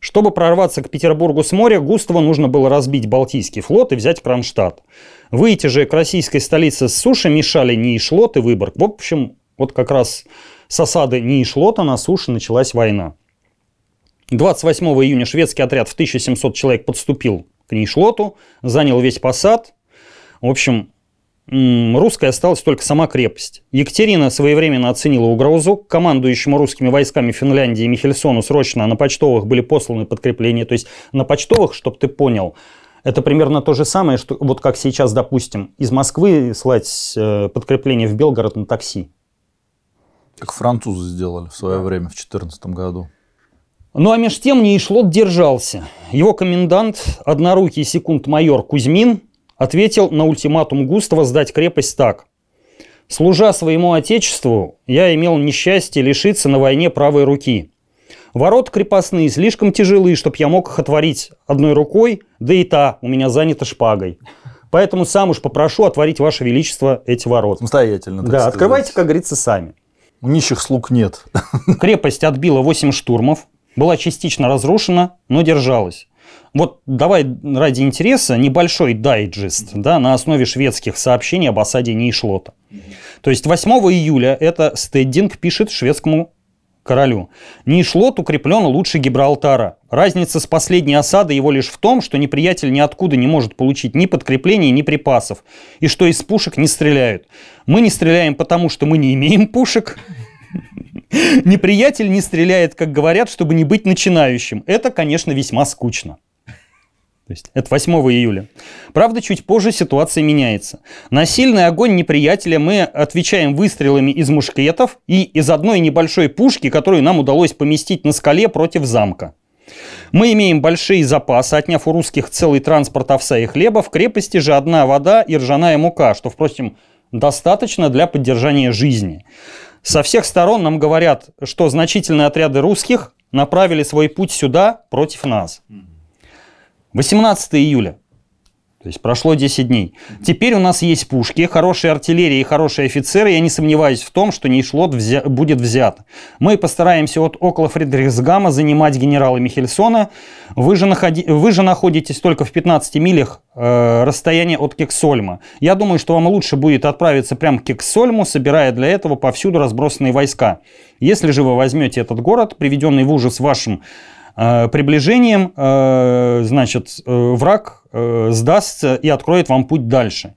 Чтобы прорваться к Петербургу с моря, Густаву нужно было разбить Балтийский флот и взять Кронштадт. Выйти же к российской столице с суши мешали Нейшлот и Выборг. в общем, вот как раз с осады Нейшлота на суше началась война. 28 июня шведский отряд в 1700 человек подступил к Нишлоту, занял весь посад. В общем, русской осталась только сама крепость. Екатерина своевременно оценила угрозу. Командующему русскими войсками Финляндии Михельсону срочно на почтовых были посланы подкрепления. То есть на почтовых, чтобы ты понял, это примерно то же самое, что вот как сейчас, допустим, из Москвы слать э, подкрепление в Белгород на такси. Как французы сделали в свое да. время, в 2014 году. Ну а меж тем Нейшлот держался. Его комендант, однорукий секунд-майор Кузьмин, ответил на ультиматум Густава сдать крепость так. «Служа своему отечеству, я имел несчастье лишиться на войне правой руки. Ворот крепостные слишком тяжелые, чтобы я мог их отворить одной рукой, да и та у меня занята шпагой. Поэтому сам уж попрошу отворить, Ваше Величество, эти ворота. Самостоятельно, Да, сказать. открывайте, как говорится, сами. У нищих слуг нет. [laughs] Крепость отбила 8 штурмов, была частично разрушена, но держалась. Вот давай ради интереса небольшой дайджест да, на основе шведских сообщений об осаде Нейшлота. То есть 8 июля это Стеддинг пишет шведскому королю. Нейшлот укреплен лучше Гибралтара. Разница с последней осадой его лишь в том, что неприятель ниоткуда не может получить ни подкреплений, ни припасов, и что из пушек не стреляют. Мы не стреляем потому, что мы не имеем пушек, Неприятель не стреляет, как говорят, чтобы не быть начинающим. Это, конечно, весьма скучно. То есть это 8 июля. Правда, чуть позже ситуация меняется. На сильный огонь неприятеля мы отвечаем выстрелами из мушкетов и из одной небольшой пушки, которую нам удалось поместить на скале против замка. Мы имеем большие запасы, отняв у русских целый транспорт овса и хлеба. В крепости же одна вода и ржаная мука, что, впрочем, достаточно для поддержания жизни. Со всех сторон нам говорят, что значительные отряды русских направили свой путь сюда против нас. 18 июля. То есть прошло 10 дней. Теперь у нас есть пушки, хорошая артиллерия и хорошие офицеры. Я не сомневаюсь в том, что Нейшлот взя будет взят. Мы постараемся от около Фридрихсгама занимать генерала Михельсона. Вы же, находи вы же находитесь только в 15 милях э, расстояния от Кексольма. Я думаю, что вам лучше будет отправиться прямо к Кексольму, собирая для этого повсюду разбросанные войска. Если же вы возьмете этот город, приведенный в ужас вашим а, приближением, а, значит, э, враг э, сдастся и откроет вам путь дальше.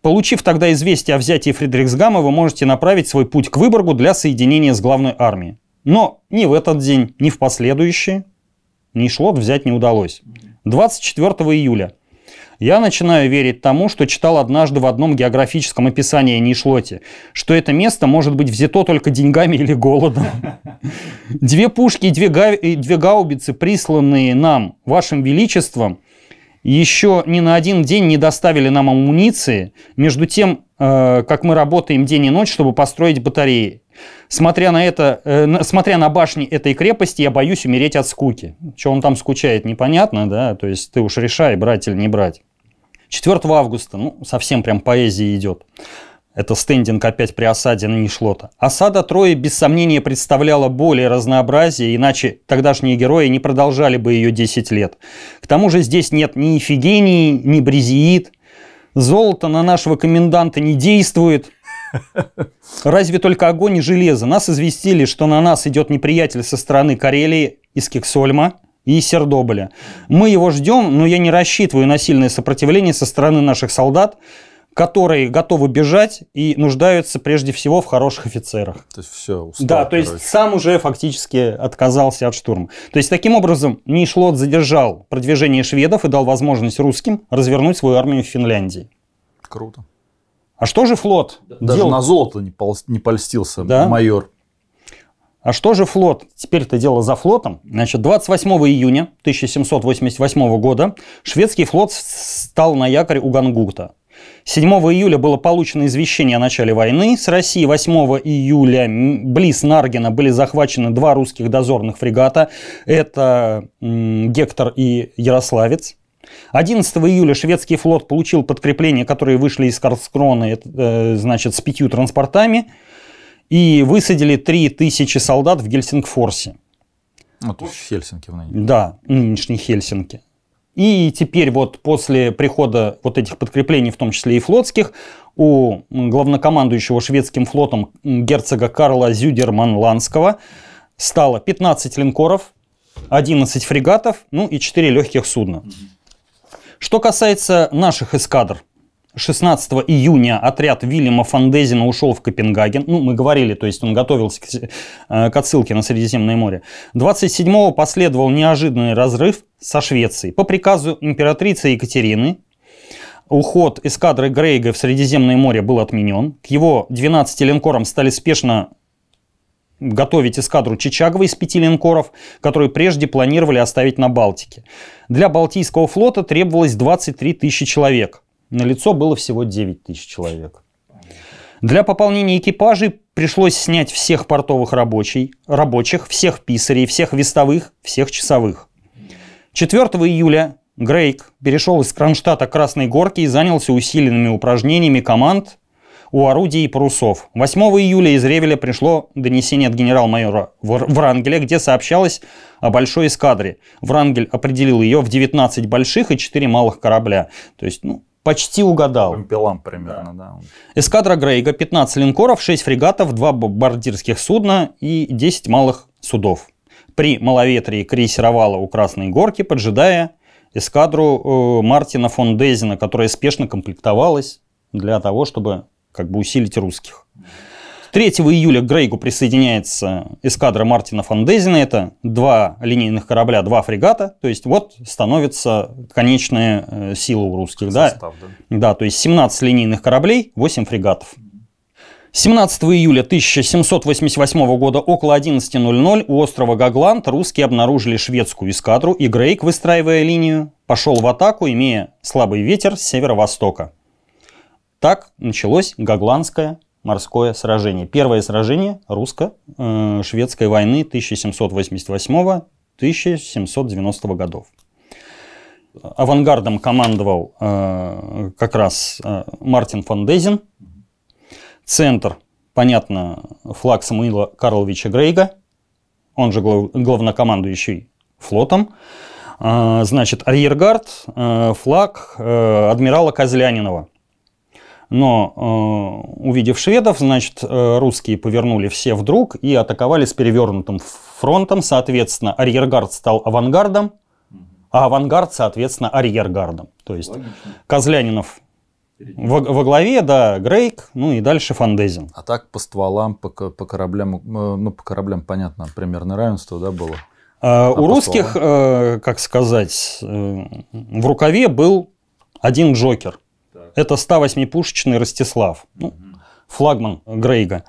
Получив тогда известие о взятии Фридрихсгама, вы можете направить свой путь к Выборгу для соединения с главной армией. Но ни в этот день, ни в последующие ни шлот взять не удалось. 24 июля я начинаю верить тому, что читал однажды в одном географическом описании Нишлоти, что это место может быть взято только деньгами или голодом. [laughs] Две пушки и две, гаубицы, присланные нам, вашим величеством, еще ни на один день не доставили нам амуниции, между тем, э, как мы работаем день и ночь, чтобы построить батареи. Смотря на, это, э, смотря на башни этой крепости, я боюсь умереть от скуки. Что он там скучает, непонятно, да? То есть ты уж решай, брать или не брать. 4 августа, ну, совсем прям поэзия идет. Это стендинг опять при осаде на Нишлота. Осада Трои без сомнения представляла более разнообразие, иначе тогдашние герои не продолжали бы ее 10 лет. К тому же здесь нет ни Ифигении, ни Брезиит. Золото на нашего коменданта не действует. Разве только огонь и железо. Нас известили, что на нас идет неприятель со стороны Карелии из Кексольма и Сердоболя. Мы его ждем, но я не рассчитываю на сильное сопротивление со стороны наших солдат, которые готовы бежать и нуждаются прежде всего в хороших офицерах. То есть все, устал, Да, то есть сам уже фактически отказался от штурма. То есть таким образом Нейшлот задержал продвижение шведов и дал возможность русским развернуть свою армию в Финляндии. Круто. А что же флот? Даже делал? на золото не, не польстился да? майор. А что же флот? Теперь это дело за флотом. Значит, 28 июня 1788 года шведский флот стал на якорь у Гангурта. 7 июля было получено извещение о начале войны. С Россией. 8 июля близ Наргена были захвачены два русских дозорных фрегата. Это Гектор и Ярославец. 11 июля шведский флот получил подкрепление, которые вышли из Карскрона, э, значит, с пятью транспортами и высадили 3000 солдат в Гельсингфорсе. Ну, то есть в Хельсинки в нынешней. Да, нынешней Хельсинки. И теперь вот после прихода вот этих подкреплений, в том числе и флотских, у главнокомандующего шведским флотом герцога Карла Зюдерман-Ланского стало 15 линкоров, 11 фрегатов, ну и 4 легких судна. Что касается наших эскадр, 16 июня отряд Вильяма Фандезина ушел в Копенгаген. Ну, мы говорили, то есть он готовился к, э, к отсылке на Средиземное море. 27-го последовал неожиданный разрыв со Швецией. По приказу императрицы Екатерины уход эскадры Грейга в Средиземное море был отменен. К его 12 линкорам стали спешно готовить эскадру Чичагова из пяти линкоров, которые прежде планировали оставить на Балтике. Для Балтийского флота требовалось 23 тысячи человек – на лицо было всего 9 тысяч человек. Для пополнения экипажей пришлось снять всех портовых рабочий, рабочих, всех писарей, всех вестовых, всех часовых. 4 июля Грейк перешел из Кронштадта Красной Горки и занялся усиленными упражнениями команд у орудий и парусов. 8 июля из Ревеля пришло донесение от генерал-майора Врангеля, где сообщалось о большой эскадре. Врангель определил ее в 19 больших и 4 малых корабля. То есть, ну, Почти угадал. Пилам примерно, да. да. Эскадра Грейга, 15 линкоров, 6 фрегатов, 2 бомбардирских судна и 10 малых судов. При маловетрии крейсеровала у Красной Горки, поджидая эскадру э, Мартина фон Дезина, которая спешно комплектовалась для того, чтобы как бы усилить русских. 3 июля к Грейгу присоединяется эскадра Мартина Фандезина. Это два линейных корабля, два фрегата. То есть вот становится конечная э, сила у русских. Состав, да? да? да, то есть 17 линейных кораблей, 8 фрегатов. 17 июля 1788 года около 11.00 у острова Гагланд русские обнаружили шведскую эскадру, и Грейк, выстраивая линию, пошел в атаку, имея слабый ветер с северо-востока. Так началось Гагландское морское сражение. Первое сражение русско-шведской войны 1788-1790 годов. Авангардом командовал э, как раз э, Мартин фон Дезин. Центр, понятно, флаг Самуила Карловича Грейга, он же глав, главнокомандующий флотом. Э, значит, арьергард, э, флаг э, адмирала Козлянинова – но, э, увидев шведов, значит, э, русские повернули все вдруг и атаковали с перевернутым фронтом. Соответственно, арьергард стал авангардом, а авангард, соответственно, арьергардом. То есть Логично. Козлянинов во, во главе, да, Грейк, ну и дальше Фандезин. А так по стволам, по, по кораблям, э, ну по кораблям, понятно, примерное равенство, да, было? а у русских, стволам? как сказать, в рукаве был один Джокер – это 108-пушечный «Ростислав», ну, флагман Грейга.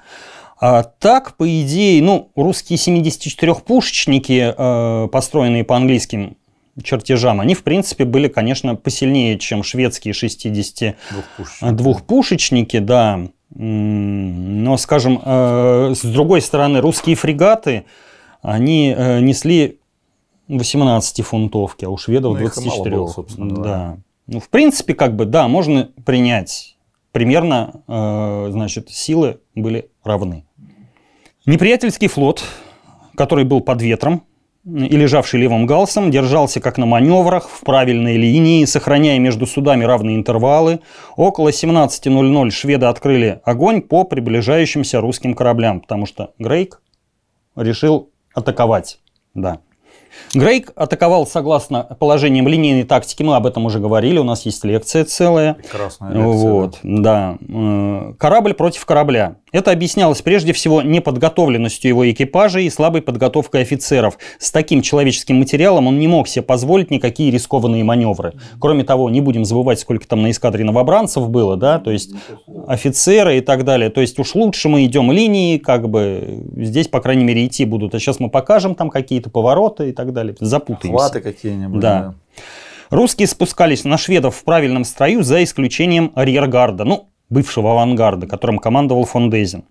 А так, по идее, ну, русские 74-пушечники, э, построенные по английским чертежам, они, в принципе, были, конечно, посильнее, чем шведские 62-пушечники, да. Но, скажем, э, с другой стороны, русские фрегаты, они э, несли 18 фунтовки, а у шведов Но ну, 24. Их мало было, собственно, да. да. Ну, в принципе, как бы, да, можно принять. Примерно, э, значит, силы были равны. Неприятельский флот, который был под ветром и лежавший левым галсом, держался как на маневрах, в правильной линии, сохраняя между судами равные интервалы. Около 17.00 шведы открыли огонь по приближающимся русским кораблям, потому что Грейк решил атаковать. Да. Грейк атаковал согласно положениям линейной тактики. Мы об этом уже говорили, у нас есть лекция целая. Прекрасная лекция. Вот, да. да. Э, корабль против корабля. Это объяснялось прежде всего неподготовленностью его экипажа и слабой подготовкой офицеров. С таким человеческим материалом он не мог себе позволить никакие рискованные маневры. Кроме того, не будем забывать, сколько там на эскадре новобранцев было, да, то есть офицеры и так далее. То есть уж лучше мы идем линии, как бы здесь, по крайней мере, идти будут. А сейчас мы покажем там какие-то повороты и так далее. Запутаемся. Хваты какие-нибудь. Да. Русские спускались на шведов в правильном строю за исключением арьергарда. Ну, бывшего авангарда, которым командовал фон Дезин.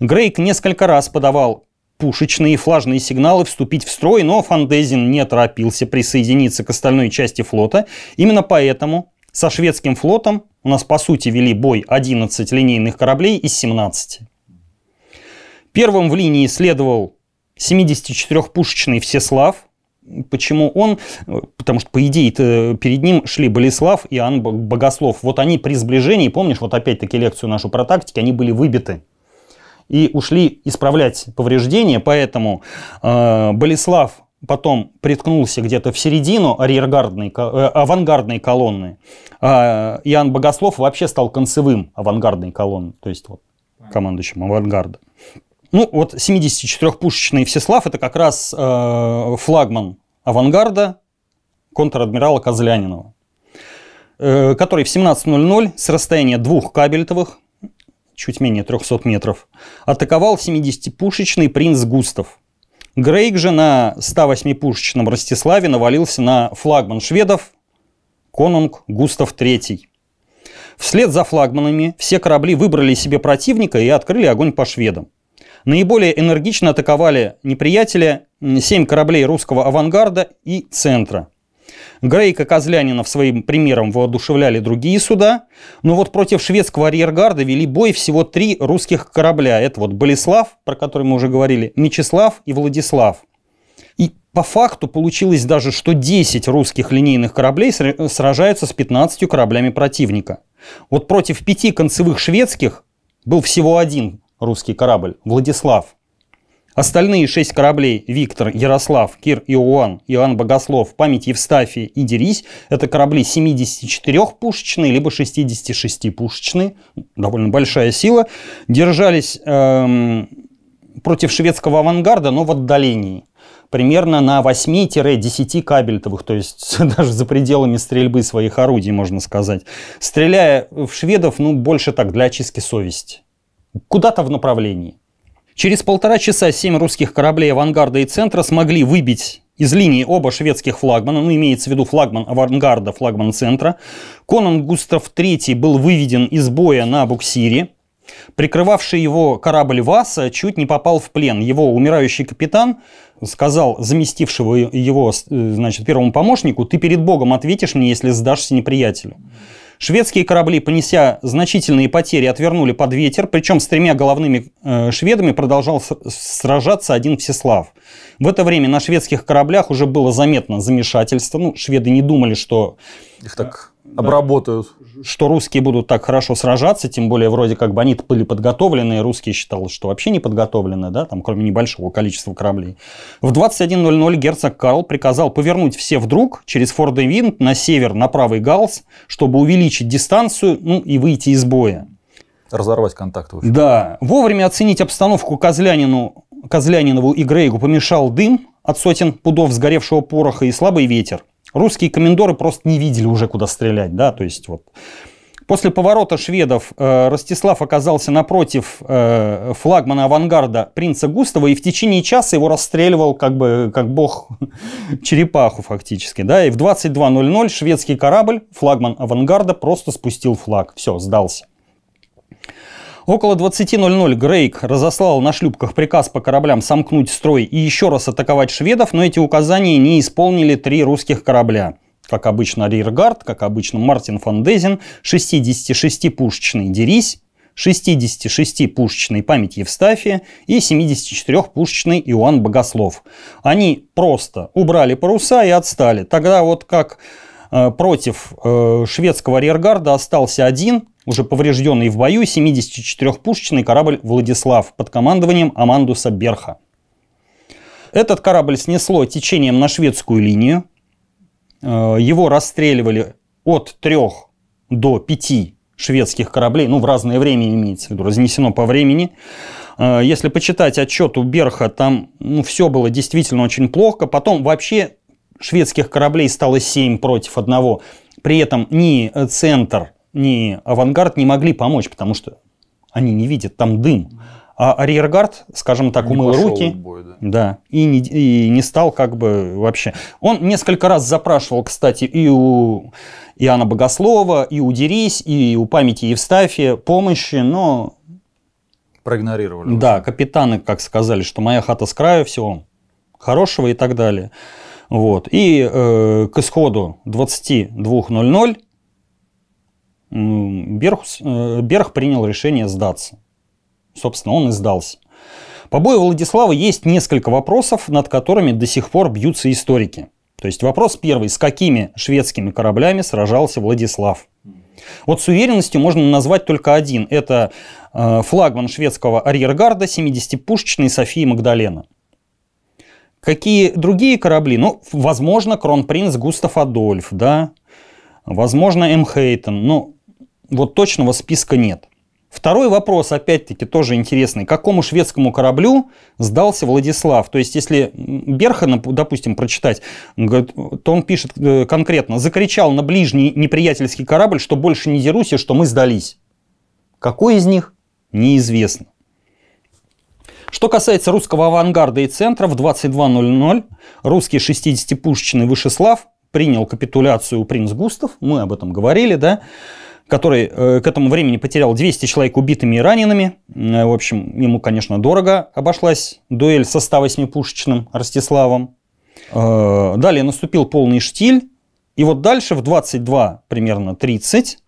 Грейк несколько раз подавал пушечные и флажные сигналы вступить в строй, но Фандезин не торопился присоединиться к остальной части флота. Именно поэтому со шведским флотом у нас, по сути, вели бой 11 линейных кораблей из 17. Первым в линии следовал 74-пушечный Всеслав, Почему он? Потому что, по идее, перед ним шли Болеслав и Иоанн Богослов. Вот они при сближении, помнишь, вот опять-таки лекцию нашу про тактики, они были выбиты и ушли исправлять повреждения, поэтому э, Болеслав потом приткнулся где-то в середину арьергардной, э, авангардной колонны. А, Иоанн Богослов вообще стал концевым авангардной колонны, то есть вот командующим авангарда. Ну, вот 74-пушечный Всеслав – это как раз э, флагман авангарда контр-адмирала Козлянинова, э, который в 17.00 с расстояния двух кабельтовых, чуть менее 300 метров, атаковал 70-пушечный принц Густав. Грейк же на 108-пушечном Ростиславе навалился на флагман шведов Конунг Густав III. Вслед за флагманами все корабли выбрали себе противника и открыли огонь по шведам. Наиболее энергично атаковали неприятеля семь кораблей русского авангарда и центра. Грейка Козлянинов своим примером воодушевляли другие суда, но вот против шведского арьергарда вели бой всего три русских корабля. Это вот Болеслав, про который мы уже говорили, Мечислав и Владислав. И по факту получилось даже, что 10 русских линейных кораблей сражаются с 15 кораблями противника. Вот против пяти концевых шведских был всего один русский корабль, Владислав. Остальные шесть кораблей «Виктор», «Ярослав», «Кир», «Иоанн», «Иоанн Богослов», «Память Евстафии» и «Дерись» — это корабли 74-пушечные, либо 66-пушечные, довольно большая сила, держались эм, против шведского авангарда, но в отдалении примерно на 8-10 кабельтовых, то есть [laughs] даже за пределами стрельбы своих орудий, можно сказать, стреляя в шведов, ну, больше так, для очистки совести куда-то в направлении. Через полтора часа семь русских кораблей «Авангарда» и «Центра» смогли выбить из линии оба шведских флагмана, ну имеется в виду флагман «Авангарда», флагман «Центра». Конан Густав III был выведен из боя на буксире. Прикрывавший его корабль «Васа» чуть не попал в плен. Его умирающий капитан сказал заместившего его э, значит, первому помощнику, «Ты перед Богом ответишь мне, если сдашься неприятелю». Шведские корабли, понеся значительные потери, отвернули под ветер, причем с тремя головными э, шведами продолжал сражаться один Всеслав. В это время на шведских кораблях уже было заметно замешательство. Ну, шведы не думали, что... Их так обработают. Что русские будут так хорошо сражаться, тем более вроде как бы они были подготовлены, русские считал, что вообще не подготовлены, да, там кроме небольшого количества кораблей. В 21.00 герцог Карл приказал повернуть все вдруг через Форд Винт на север, на правый Галс, чтобы увеличить дистанцию ну, и выйти из боя. Разорвать контакт. Выше. Да. Вовремя оценить обстановку Козлянину, Козлянинову и Грейгу помешал дым от сотен пудов сгоревшего пороха и слабый ветер. Русские комендоры просто не видели уже, куда стрелять, да, то есть вот. После поворота шведов э, Ростислав оказался напротив э, флагмана авангарда принца Густава и в течение часа его расстреливал как бы как бог [laughs] черепаху фактически. Да? И в 22.00 шведский корабль, флагман авангарда, просто спустил флаг. Все, сдался. Около 20.00 Грейк разослал на шлюпках приказ по кораблям сомкнуть строй и еще раз атаковать шведов, но эти указания не исполнили три русских корабля. Как обычно, Риргард, как обычно, Мартин фон Дезин, 66-пушечный Дерись, 66 пушечный память Евстафия и 74-пушечный Иоанн Богослов. Они просто убрали паруса и отстали. Тогда вот как э, против э, шведского рергарда остался один уже поврежденный в бою 74-пушечный корабль «Владислав» под командованием Амандуса Берха. Этот корабль снесло течением на шведскую линию. Э, его расстреливали от 3 до 5 шведских кораблей, ну, в разное время имеется в виду, разнесено по времени. Э, если почитать отчет у Берха, там ну, все было действительно очень плохо. Потом вообще шведских кораблей стало 7 против одного. При этом ни центр ни авангард не могли помочь, потому что они не видят, там дым. А арьергард, скажем так, не умыл руки. Бой, да. да и, не, и не стал как бы вообще. Он несколько раз запрашивал, кстати, и у Иоанна Богослова, и у Дерись, и у памяти Евстафия помощи, но... Проигнорировали. Да, капитаны, как сказали, что моя хата с краю, всего хорошего и так далее. Вот. И э, к исходу 22.00 Берх, Берх э, принял решение сдаться. Собственно, он и сдался. По бою Владислава есть несколько вопросов, над которыми до сих пор бьются историки. То есть вопрос первый, с какими шведскими кораблями сражался Владислав? Вот с уверенностью можно назвать только один. Это э, флагман шведского арьергарда 70 пушечный Софии Магдалена. Какие другие корабли? Ну, возможно, кронпринц Густав Адольф, да? Возможно, М. Хейтон. Ну, вот точного списка нет. Второй вопрос, опять-таки, тоже интересный. Какому шведскому кораблю сдался Владислав? То есть, если Берхана, допустим, прочитать, то он пишет э, конкретно, закричал на ближний неприятельский корабль, что больше не дерусь и что мы сдались. Какой из них? Неизвестно. Что касается русского авангарда и центра, в 22.00 русский 60-пушечный Вышеслав принял капитуляцию у принц Густав, мы об этом говорили, да, который э, к этому времени потерял 200 человек убитыми и ранеными. Э, в общем, ему, конечно, дорого обошлась дуэль со 108-пушечным Ростиславом. Э, далее наступил полный штиль. И вот дальше в 22, примерно 30,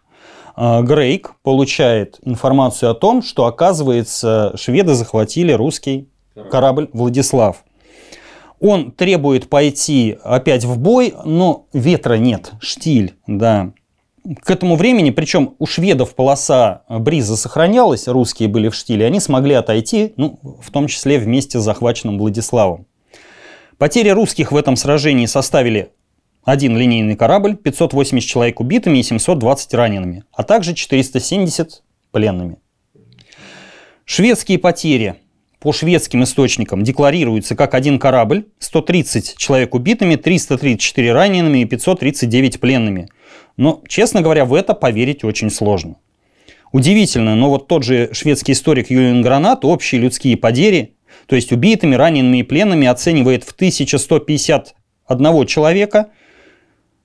Грейк получает информацию о том, что, оказывается, шведы захватили русский корабль «Владислав». Он требует пойти опять в бой, но ветра нет, штиль, да к этому времени, причем у шведов полоса э, бриза сохранялась, русские были в штиле, они смогли отойти, ну, в том числе вместе с захваченным Владиславом. Потери русских в этом сражении составили один линейный корабль, 580 человек убитыми и 720 ранеными, а также 470 пленными. Шведские потери по шведским источникам декларируются как один корабль, 130 человек убитыми, 334 ранеными и 539 пленными – но, честно говоря, в это поверить очень сложно. Удивительно, но вот тот же шведский историк Юлиан Гранат общие людские потери, то есть убитыми, ранеными и пленными, оценивает в 1151 человека,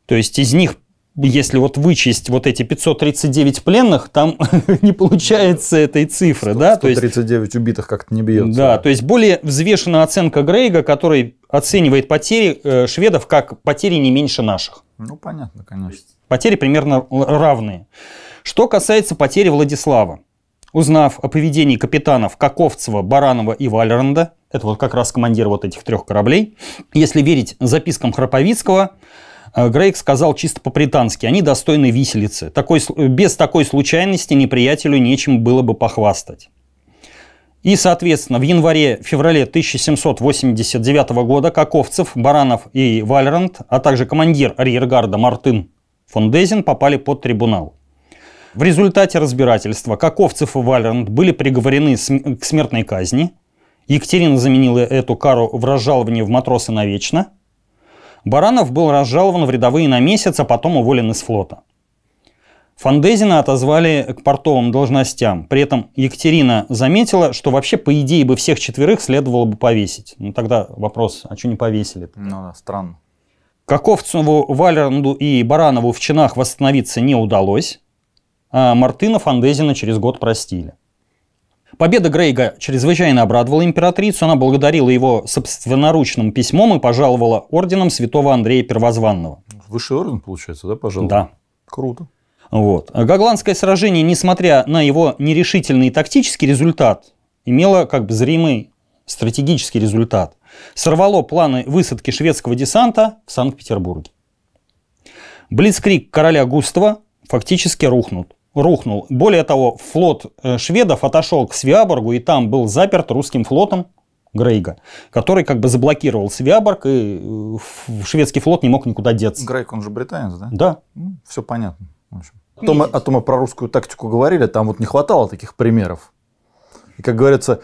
то есть из них если вот вычесть вот эти 539 пленных, там [laughs] не получается этой цифры, 100, да? 139 то есть, убитых как-то не бьется. Да, то есть более взвешенная оценка Грейга, который оценивает потери э, шведов как потери не меньше наших. Ну, понятно, конечно. Потери примерно равные. Что касается потери Владислава. Узнав о поведении капитанов Каковцева, Баранова и Вальранда, это вот как раз командир вот этих трех кораблей, если верить запискам Храповицкого, а Грейк сказал чисто по-британски, они достойны виселицы. Такой, без такой случайности неприятелю нечем было бы похвастать. И, соответственно, в январе-феврале 1789 года Каковцев, Баранов и Вальрант, а также командир арьергарда Мартын фон Дезин попали под трибунал. В результате разбирательства Каковцев и Вальрант были приговорены к смертной казни. Екатерина заменила эту кару в разжалование в матросы навечно – Баранов был разжалован в рядовые на месяц, а потом уволен из флота. Фандезина отозвали к портовым должностям. При этом Екатерина заметила, что вообще, по идее, бы всех четверых следовало бы повесить. Ну тогда вопрос, а что не повесили? -то? Ну да, странно. Каковцеву, Валеранду и Баранову в чинах восстановиться не удалось. А Мартына Фандезина через год простили. Победа Грейга чрезвычайно обрадовала императрицу, она благодарила его собственноручным письмом и пожаловала орденом святого Андрея Первозванного. Высший орден, получается, да, пожалуй? Да. Круто. Вот. Гогландское сражение, несмотря на его нерешительный тактический результат, имело как бы зримый стратегический результат. Сорвало планы высадки шведского десанта в Санкт-Петербурге. Блицкрик короля Густава фактически рухнут рухнул. Более того, флот э, шведов отошел к Свиаборгу, и там был заперт русским флотом Грейга, который как бы заблокировал Свиаборг, и э, шведский флот не мог никуда деться. Грейг, он же британец, да? Да. Ну, все понятно. В общем. А, то мы, а то мы про русскую тактику говорили, там вот не хватало таких примеров. И, как говорится,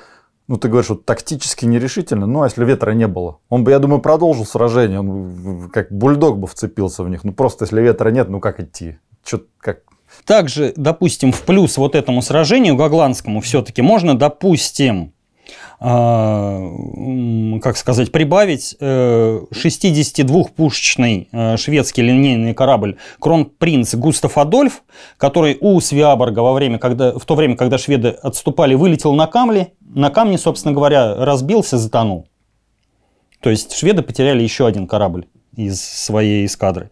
ну, ты говоришь, вот тактически нерешительно, ну, а если ветра не было? Он бы, я думаю, продолжил сражение, он как бульдог бы вцепился в них. Ну, просто если ветра нет, ну, как идти? Чё, как, также, допустим, в плюс вот этому сражению гогландскому все-таки можно, допустим, а, как сказать, прибавить 62-пушечный э, э, шведский линейный корабль «Кронпринц Густав Адольф», который у Свиаборга во время, когда, в то время, когда шведы отступали, вылетел на камни, на камне, собственно говоря, разбился, затонул. То есть шведы потеряли еще один корабль из своей эскадры.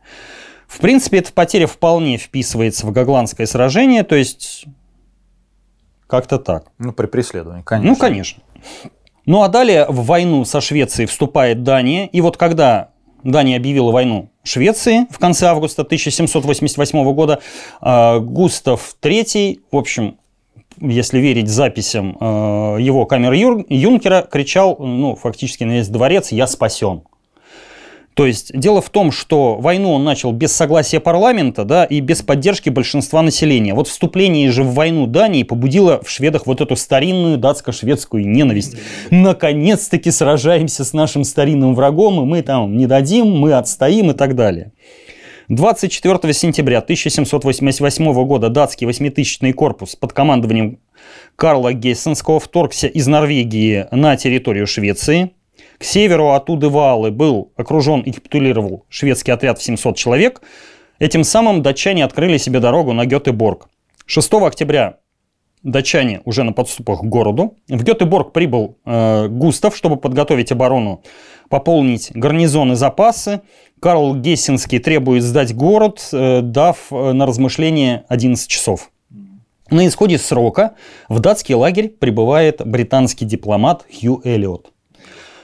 В принципе, эта потеря вполне вписывается в Гогландское сражение, то есть как-то так. Ну, при преследовании, ну, конечно. Ну, конечно. Ну, а далее в войну со Швецией вступает Дания, и вот когда Дания объявила войну Швеции в конце августа 1788 года, а, Густав III, в общем, если верить записям а, его камер Юнкера, кричал, ну, фактически на весь дворец, «Я спасен». То есть дело в том, что войну он начал без согласия парламента да, и без поддержки большинства населения. Вот вступление же в войну Дании побудило в шведах вот эту старинную датско-шведскую ненависть. Наконец-таки сражаемся с нашим старинным врагом, и мы там не дадим, мы отстоим и так далее. 24 сентября 1788 года датский восьмитысячный корпус под командованием Карла Гессенского вторгся из Норвегии на территорию Швеции – к северу от Удывалы был окружен и капитулировал шведский отряд в 700 человек. Этим самым датчане открыли себе дорогу на Гетеборг. 6 октября датчане уже на подступах к городу. В Гетеборг прибыл э, Густав, чтобы подготовить оборону, пополнить гарнизоны запасы. Карл Гессинский требует сдать город, э, дав э, на размышление 11 часов. На исходе срока в датский лагерь прибывает британский дипломат Хью Эллиот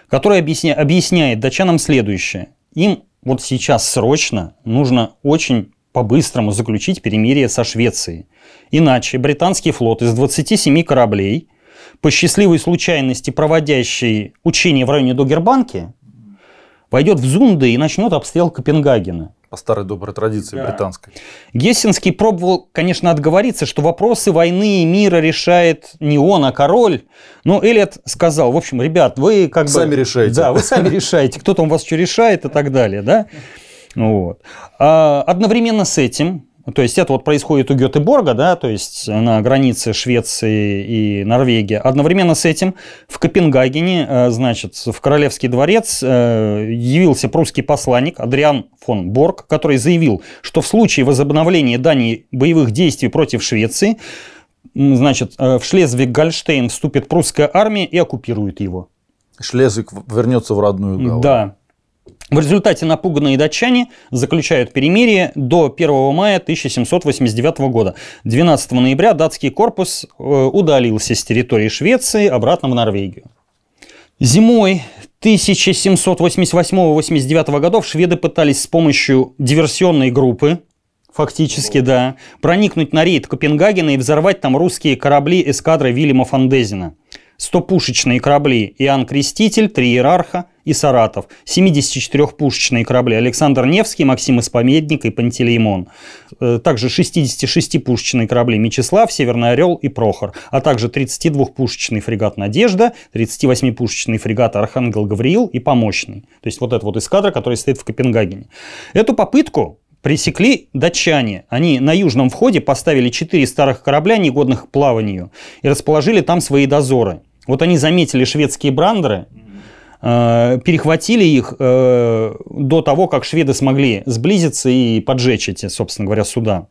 который объясня, объясняет датчанам следующее. Им вот сейчас срочно нужно очень по-быстрому заключить перемирие со Швецией. Иначе британский флот из 27 кораблей, по счастливой случайности проводящий учения в районе Догербанки, войдет в Зунды и начнет обстрел Копенгагена по старой доброй традиции да. британской. Гессинский пробовал, конечно, отговориться, что вопросы войны и мира решает не он, а король. Но Эллиот сказал, в общем, ребят, вы как сами бы... Сами решаете. Да, вы сами решаете, кто там у вас что решает и так далее, да? Вот. А одновременно с этим ну, то есть это вот происходит у Гетеборга, да, то есть на границе Швеции и Норвегии. Одновременно с этим в Копенгагене, э, значит, в Королевский дворец э, явился прусский посланник Адриан фон Борг, который заявил, что в случае возобновления Дании боевых действий против Швеции, значит, э, в Шлезвиг-Гольштейн вступит прусская армия и оккупирует его. Шлезвиг вернется в родную Галу. Да. В результате напуганные датчане заключают перемирие до 1 мая 1789 года. 12 ноября датский корпус э, удалился с территории Швеции обратно в Норвегию. Зимой 1788-89 годов шведы пытались с помощью диверсионной группы, фактически, да, проникнуть на рейд Копенгагена и взорвать там русские корабли эскадры Вильяма Фандезина. 100-пушечные корабли «Иоанн Креститель», «Три иерарха», и Саратов, 74-пушечные корабли Александр Невский, Максим Исповедник и Пантелеймон, э, также 66-пушечные корабли Мечислав, Северный Орел и Прохор, а также 32-пушечный фрегат Надежда, 38-пушечный фрегат Архангел Гавриил и Помощный. То есть вот этот вот эскадра, который стоит в Копенгагене. Эту попытку пресекли датчане. Они на южном входе поставили четыре старых корабля, негодных к плаванию, и расположили там свои дозоры. Вот они заметили шведские брандеры, Э, перехватили их э, до того, как шведы смогли сблизиться и поджечь эти, собственно говоря, суда.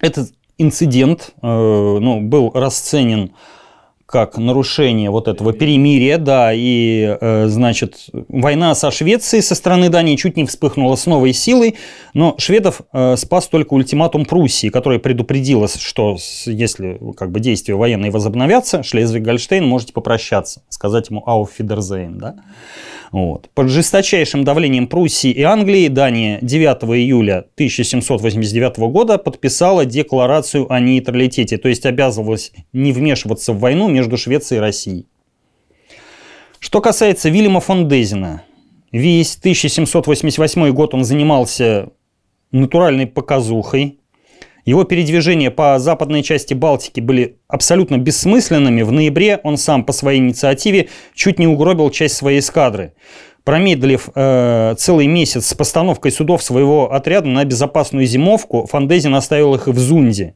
Этот инцидент э, ну, был расценен как нарушение вот этого перемирия, да, и, э, значит, война со Швецией со стороны Дании чуть не вспыхнула с новой силой, но шведов э, спас только ультиматум Пруссии, которая предупредила, что если как бы действия военные возобновятся, Шлезвиг-Гольштейн можете попрощаться, сказать ему «Auf да. Вот. Под жесточайшим давлением Пруссии и Англии Дания 9 июля 1789 года подписала декларацию о нейтралитете, то есть обязывалась не вмешиваться в войну между Швецией и Россией. Что касается Вильяма фон Дезина, весь 1788 год он занимался натуральной показухой, его передвижения по западной части Балтики были абсолютно бессмысленными. В ноябре он сам по своей инициативе чуть не угробил часть своей эскадры промедлив э, целый месяц с постановкой судов своего отряда на безопасную зимовку, Фандезин оставил их в Зунде,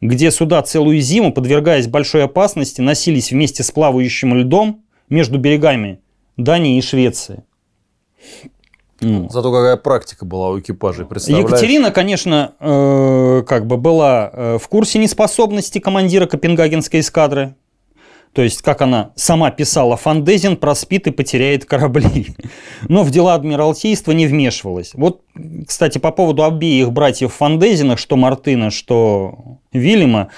где суда целую зиму, подвергаясь большой опасности, носились вместе с плавающим льдом между берегами Дании и Швеции. Ну. Зато какая практика была у экипажей, представляешь? Екатерина, конечно, э, как бы была э, в курсе неспособности командира Копенгагенской эскадры. То есть, как она сама писала, Фандезин проспит и потеряет корабли. [laughs] Но в дела Адмиралтейства не вмешивалась. Вот, кстати, по поводу обеих братьев Фандезина, что Мартына, что Вильяма,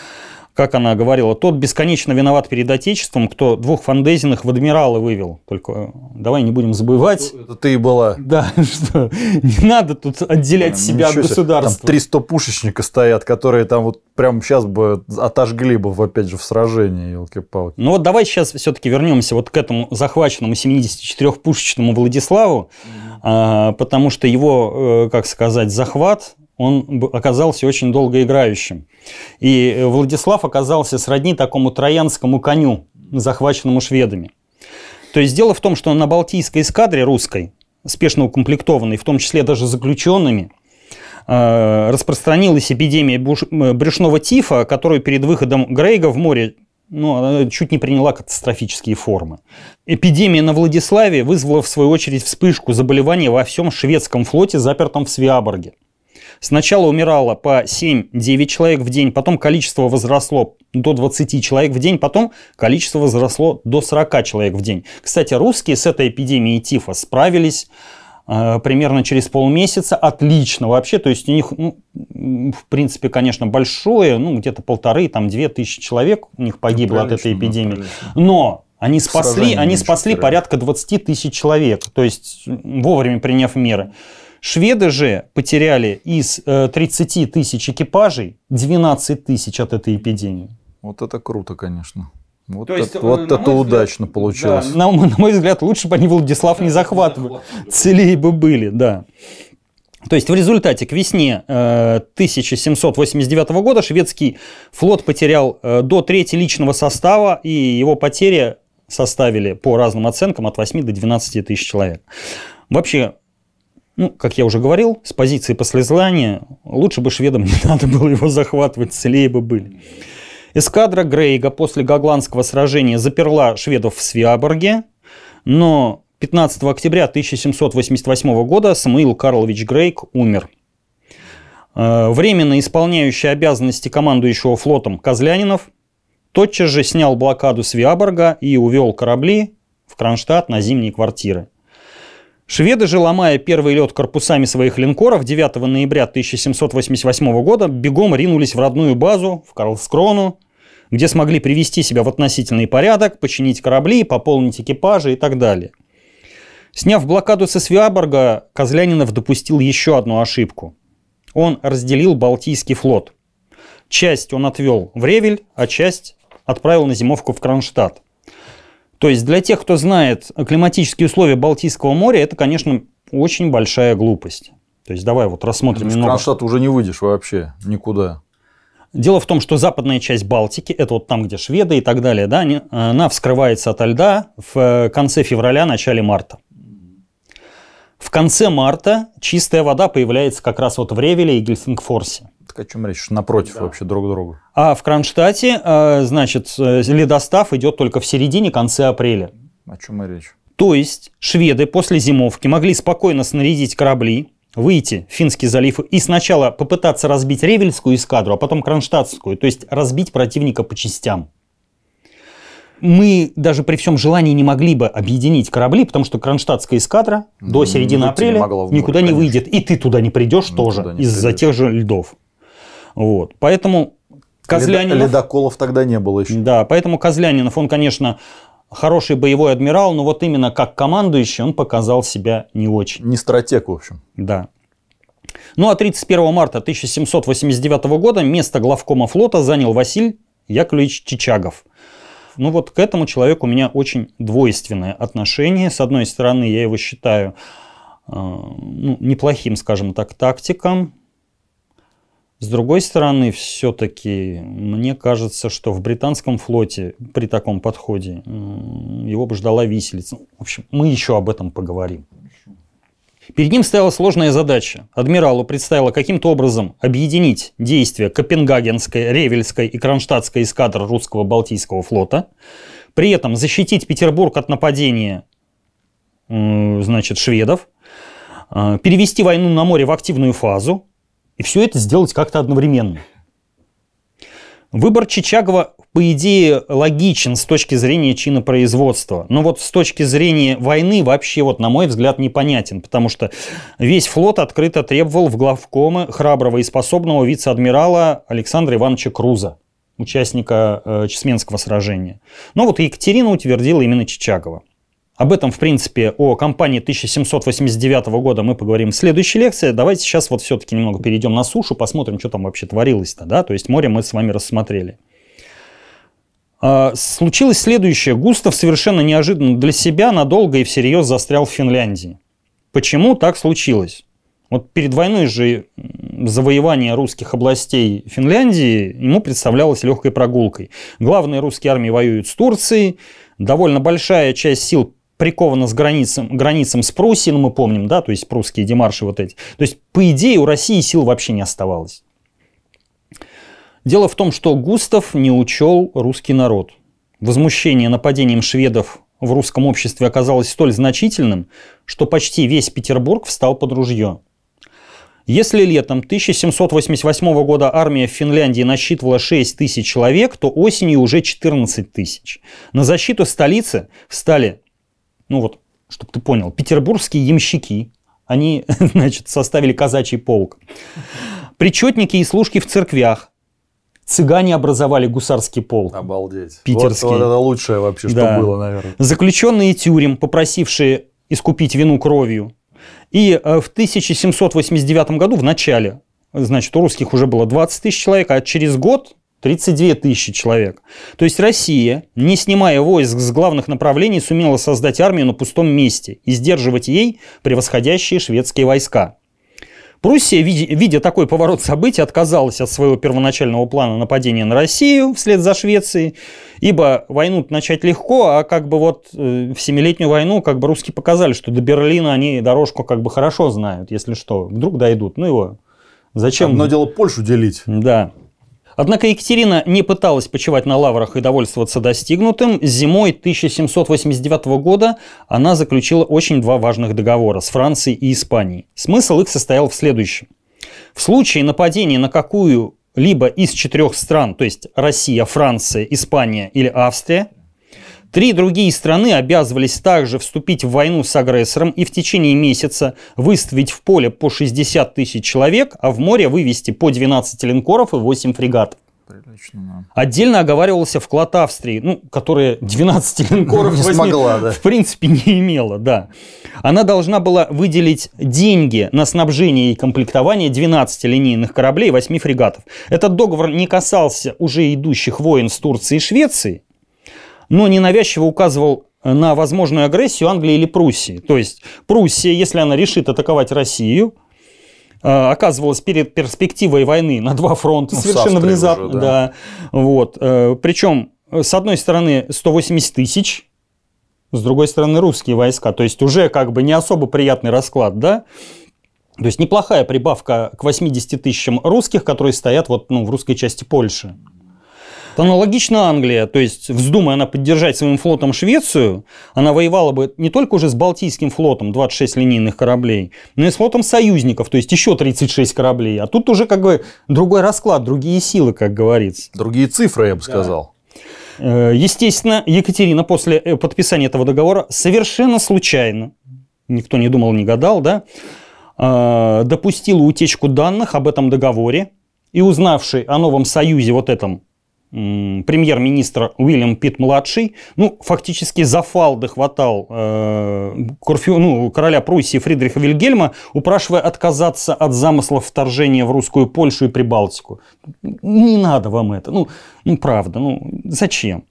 как она говорила, тот бесконечно виноват перед Отечеством, кто двух фандезиных в адмиралы вывел. Только э, давай не будем забывать. Это ты и была. Да, [laughs] что не надо тут отделять Блин, себя от государства. Там 300 пушечника стоят, которые там вот прямо сейчас бы отожгли бы, опять же, в сражении, елки-палки. Ну вот давай сейчас все-таки вернемся вот к этому захваченному 74-пушечному Владиславу, mm-hmm. потому что его, э, как сказать, захват он оказался очень долгоиграющим. И э, Владислав оказался сродни такому троянскому коню, захваченному шведами. То есть дело в том, что на Балтийской эскадре русской, спешно укомплектованной, в том числе даже заключенными, э, распространилась эпидемия э, брюшного тифа, которую перед выходом Грейга в море ну, чуть не приняла катастрофические формы. Эпидемия на Владиславе вызвала, в свою очередь, вспышку заболевания во всем шведском флоте, запертом в Свиаборге. Сначала умирало по 7-9 человек в день, потом количество возросло до 20 человек в день, потом количество возросло до 40 человек в день. Кстати, русские с этой эпидемией тифа справились э, примерно через полмесяца отлично вообще то есть у них ну, в принципе конечно большое ну где-то полторы там две тысячи человек у них погибло ну, от этой эпидемии ну, но они спасли, они спасли порядка 20 тысяч человек, то есть вовремя приняв меры. Шведы же потеряли из 30 э, тысяч экипажей 12 тысяч от этой эпидемии. Вот это круто, конечно. Вот, То есть, это, вот э, это взгляд, удачно получилось. Да, на, на мой взгляд, лучше бы они Владислав не захватывали. Целее бы были, да. То есть в результате к весне 1789 э, года шведский флот потерял до трети личного состава, и его потери составили по разным оценкам от 8 до 12 тысяч человек. Вообще, ну, как я уже говорил, с позиции послезлания лучше бы шведам [laughs] не надо было его захватывать, целее бы были. Эскадра Грейга после Гогландского сражения заперла шведов в Свиаборге, но 15 октября 1788 года Самуил Карлович Грейг умер. Э, временно исполняющий обязанности командующего флотом Козлянинов тотчас же снял блокаду Свиаборга и увел корабли в Кронштадт на зимние квартиры. Шведы же, ломая первый лед корпусами своих линкоров, 9 ноября 1788 года бегом ринулись в родную базу, в Карлскрону, где смогли привести себя в относительный порядок, починить корабли, пополнить экипажи и так далее. Сняв блокаду со Свиаборга, Козлянинов допустил еще одну ошибку. Он разделил Балтийский флот. Часть он отвел в Ревель, а часть отправил на зимовку в Кронштадт. То есть для тех, кто знает климатические условия Балтийского моря, это, конечно, очень большая глупость. То есть давай вот рассмотрим ну, немного. В Кронштадт уже не выйдешь вообще никуда. Дело в том, что западная часть Балтики, это вот там, где шведы и так далее, да, э, она вскрывается от льда в э, конце февраля, начале марта. В конце марта чистая вода появляется как раз вот в Ревеле и Гельсингфорсе. Так о чем речь? Напротив да. вообще друг друга. А в Кронштадте, э, значит, э, ледостав идет только в середине, конце апреля. О чем и речь? То есть шведы после зимовки могли спокойно снарядить корабли, выйти в Финский залив и сначала попытаться разбить Ревельскую эскадру, а потом Кронштадтскую, то есть разбить противника по частям мы даже при всем желании не могли бы объединить корабли, потому что кронштадтская эскадра ну, до середины апреля не могло, никуда конечно. не выйдет. И ты туда не придешь ну, тоже из-за тех же льдов. Вот. Поэтому Козлянинов... ледоколов тогда не было еще. Да, поэтому Козлянинов, он, конечно, хороший боевой адмирал, но вот именно как командующий он показал себя не очень. Не стратег, в общем. Да. Ну а 31 марта 1789 года место главкома флота занял Василь Яковлевич Чичагов – ну вот к этому человеку у меня очень двойственное отношение. С одной стороны, я его считаю э, ну, неплохим, скажем так, тактиком. С другой стороны, все-таки мне кажется, что в британском флоте при таком подходе его бы ждала виселица. В общем, мы еще об этом поговорим. Перед ним стояла сложная задача. Адмиралу предстояло каким-то образом объединить действия Копенгагенской, Ревельской и Кронштадтской эскадр русского Балтийского флота, при этом защитить Петербург от нападения значит, шведов, э, перевести войну на море в активную фазу, и все это сделать как-то одновременно. Выбор Чичагова по идее, логичен с точки зрения чина производства. Но вот с точки зрения войны вообще, вот, на мой взгляд, непонятен, потому что весь флот открыто требовал в главкомы храброго и способного вице-адмирала Александра Ивановича Круза участника э, Чесменского сражения. Но вот Екатерина утвердила именно Чичагова. Об этом, в принципе, о кампании 1789 года мы поговорим в следующей лекции. Давайте сейчас вот все-таки немного перейдем на сушу, посмотрим, что там вообще творилось-то, да? То есть море мы с вами рассмотрели. А, случилось следующее. Густав совершенно неожиданно для себя надолго и всерьез застрял в Финляндии. Почему так случилось? Вот перед войной же завоевание русских областей Финляндии ему представлялось легкой прогулкой. Главные русские армии воюют с Турцией, довольно большая часть сил прикована с границам, границам с Пруссией, ну мы помним, да, то есть прусские демарши вот эти. То есть, по идее, у России сил вообще не оставалось. Дело в том, что Густав не учел русский народ. Возмущение нападением шведов в русском обществе оказалось столь значительным, что почти весь Петербург встал под ружье. Если летом 1788 года армия в Финляндии насчитывала 6 тысяч человек, то осенью уже 14 тысяч. На защиту столицы встали, ну вот, чтобы ты понял, петербургские ямщики. Они, [laughs] значит, составили казачий полк. Причетники и служки в церквях, Цыгане образовали гусарский полк. Обалдеть. Питерский. Вот, вот это лучшее вообще, да. что было, наверное. Заключенные тюрем, попросившие искупить вину кровью. И э, в 1789 году, в начале, значит, у русских уже было 20 тысяч человек, а через год 32 тысячи человек. То есть Россия, не снимая войск с главных направлений, сумела создать армию на пустом месте и сдерживать ей превосходящие шведские войска. Пруссия, видя такой поворот событий, отказалась от своего первоначального плана нападения на Россию вслед за Швецией, ибо войну начать легко, а как бы вот э, в Семилетнюю войну как бы русские показали, что до Берлина они дорожку как бы хорошо знают, если что, вдруг дойдут, ну его зачем... Одно дело Польшу делить. Да. Однако Екатерина не пыталась почивать на лаврах и довольствоваться достигнутым. Зимой 1789 года она заключила очень два важных договора с Францией и Испанией. Смысл их состоял в следующем. В случае нападения на какую либо из четырех стран, то есть Россия, Франция, Испания или Австрия, Три другие страны обязывались также вступить в войну с агрессором и в течение месяца выставить в поле по 60 тысяч человек, а в море вывести по 12 линкоров и 8 фрегатов. Отдельно оговаривался вклад Австрии, ну, которая 12 [laughs] линкоров не 8, смогла, да. в принципе не имела. Да. Она должна была выделить деньги на снабжение и комплектование 12 линейных кораблей и 8 фрегатов. Этот договор не касался уже идущих войн с Турцией и Швецией, но ненавязчиво указывал э, на возможную агрессию Англии или Пруссии. То есть Пруссия, если она решит атаковать Россию, э, оказывалась перед перспективой войны на два фронта ну, совершенно внезапно. Уже, да. да. Вот. Э, причем, с одной стороны, 180 тысяч, с другой стороны, русские войска. То есть уже как бы не особо приятный расклад, да? То есть неплохая прибавка к 80 тысячам русских, которые стоят вот, ну, в русской части Польши. Аналогично Англия, то есть вздумая она поддержать своим флотом Швецию, она воевала бы не только уже с Балтийским флотом, 26 линейных кораблей, но и с флотом союзников, то есть еще 36 кораблей. А тут уже как бы другой расклад, другие силы, как говорится. Другие цифры, я бы да. сказал. Э, естественно, Екатерина после э, подписания этого договора совершенно случайно, никто не думал, не гадал, да, э, допустила утечку данных об этом договоре, и узнавший о новом союзе вот этом премьер-министр Уильям Питт-младший, ну, фактически за фалды хватал э, Курфю, ну, короля Пруссии Фридриха Вильгельма, упрашивая отказаться от замыслов вторжения в русскую Польшу и Прибалтику. Не надо вам это. Ну, ну правда, ну, зачем?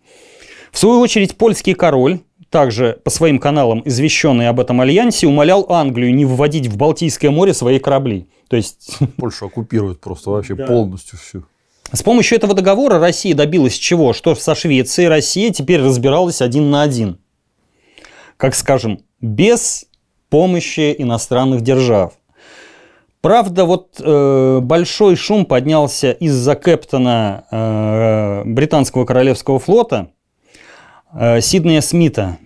В свою очередь, польский король также по своим каналам, извещенный об этом альянсе, умолял Англию не вводить в Балтийское море свои корабли. То есть... Польша оккупирует просто вообще да. полностью всю. С помощью этого договора Россия добилась чего? Что со Швецией Россия теперь разбиралась один на один. Как скажем, без помощи иностранных держав. Правда, вот э, большой шум поднялся из-за кэптона э, британского королевского флота э, Сиднея Смита.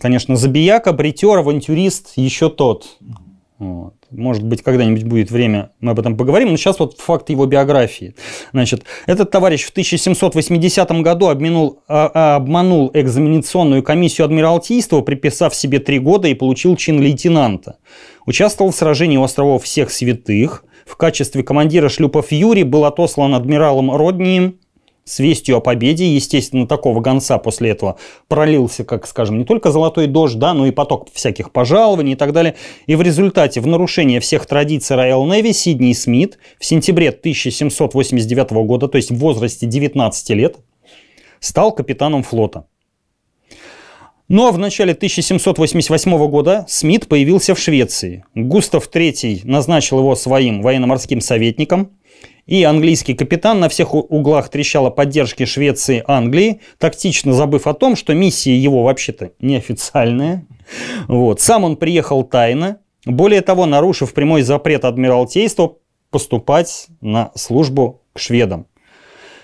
конечно, забияка, бритер, авантюрист, еще тот. Вот. Может быть, когда-нибудь будет время, мы об этом поговорим. Но сейчас вот факт его биографии. Значит, этот товарищ в 1780 году обманул, а, а, обманул экзаменационную комиссию Адмиралтейства, приписав себе три года и получил чин лейтенанта. Участвовал в сражении у островов Всех Святых. В качестве командира шлюпов Юрий был отослан адмиралом Роднием с вестью о победе, естественно, такого гонца после этого пролился, как, скажем, не только золотой дождь, да, но и поток всяких пожалований и так далее. И в результате, в нарушение всех традиций Royal Navy, Сидней Смит в сентябре 1789 года, то есть в возрасте 19 лет, стал капитаном флота. Но ну, а в начале 1788 года Смит появился в Швеции. Густав III назначил его своим военно-морским советником – и английский капитан на всех углах трещал о поддержке Швеции Англии, тактично забыв о том, что миссия его вообще-то неофициальная. Вот. Сам он приехал тайно, более того, нарушив прямой запрет Адмиралтейства поступать на службу к шведам.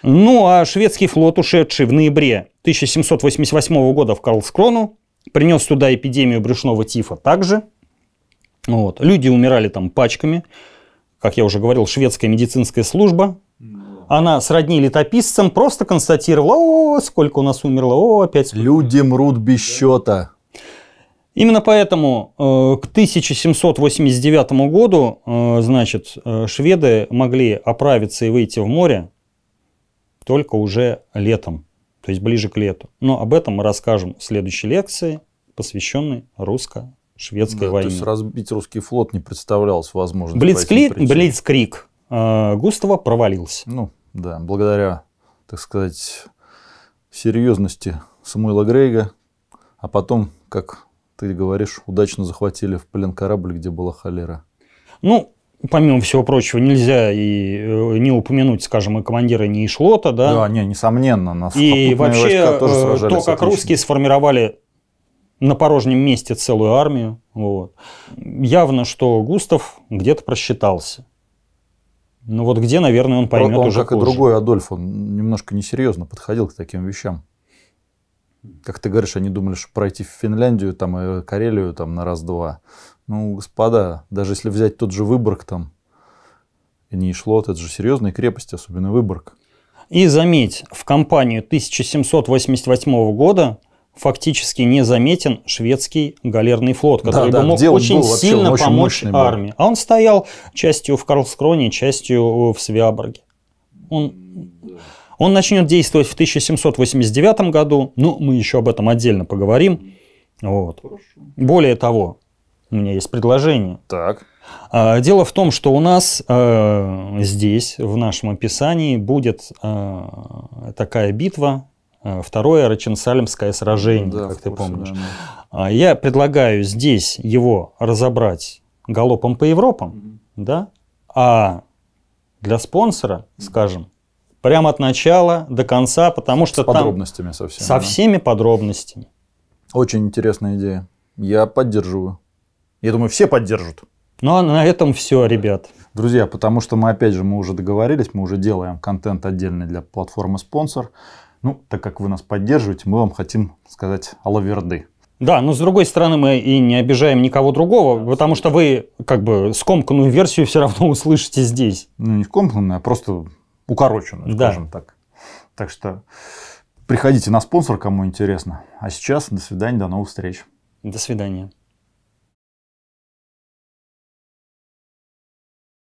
Ну а шведский флот, ушедший в ноябре 1788 года в Карлскрону, принес туда эпидемию брюшного тифа также. Вот. Люди умирали там пачками как я уже говорил, шведская медицинская служба. Она сродни летописцам просто констатировала, о, сколько у нас умерло, о, опять... Сколько. Люди мрут без счета. Именно поэтому э, к 1789 году, э, значит, э, шведы могли оправиться и выйти в море только уже летом, то есть ближе к лету. Но об этом мы расскажем в следующей лекции, посвященной русско шведской да, войны. То есть разбить русский флот не представлялось возможным. Блицкли... Блицкрик э, Густава провалился. Ну, да, благодаря, так сказать, серьезности Самуила Грейга, а потом, как ты говоришь, удачно захватили в плен корабль, где была холера. Ну, помимо всего прочего, нельзя и э, не упомянуть, скажем, и командира Нейшлота, да? Да, не, несомненно. Нас и вообще, э, то, как отлично. русские сформировали на порожнем месте целую армию. Вот. Явно, что Густав где-то просчитался. Ну вот где, наверное, он поймет он, уже как позже. и другой Адольф, он немножко несерьезно подходил к таким вещам. Как ты говоришь, они думали, что пройти в Финляндию там, и э, Карелию там, на раз-два. Ну, господа, даже если взять тот же Выборг там, и не шло, это же серьезные крепости, особенно Выборг. И заметь, в кампанию 1788 года фактически не заметен шведский галерный флот, который да, бы да, мог очень был, сильно вообще, помочь армии. Был. А он стоял частью в Карлскроне, частью в Свяборге. Он, он начнет действовать в 1789 году, но мы еще об этом отдельно поговорим. Вот. Более того, у меня есть предложение. Так. А, дело в том, что у нас э, здесь, в нашем описании, будет э, такая битва Э, второе – Раченсалемское сражение, да, как ты курсе, помнишь. Да, да. А, я предлагаю здесь его разобрать галопом по Европам, угу. да, а для спонсора, угу. скажем, прямо от начала до конца, потому что с там... подробностями совсем. Со да? всеми подробностями. Очень интересная идея. Я поддерживаю. Я думаю, все поддержат. Ну а на этом все, ребят. Друзья, потому что мы, опять же, мы уже договорились, мы уже делаем контент отдельный для платформы спонсор. Ну, так как вы нас поддерживаете, мы вам хотим сказать алаверды. Да, но с другой стороны мы и не обижаем никого другого, потому что вы как бы скомканную версию все равно услышите здесь. Ну, не скомканную, а просто укороченную, да. скажем так. Так что приходите на спонсор, кому интересно. А сейчас до свидания, до новых встреч. До свидания.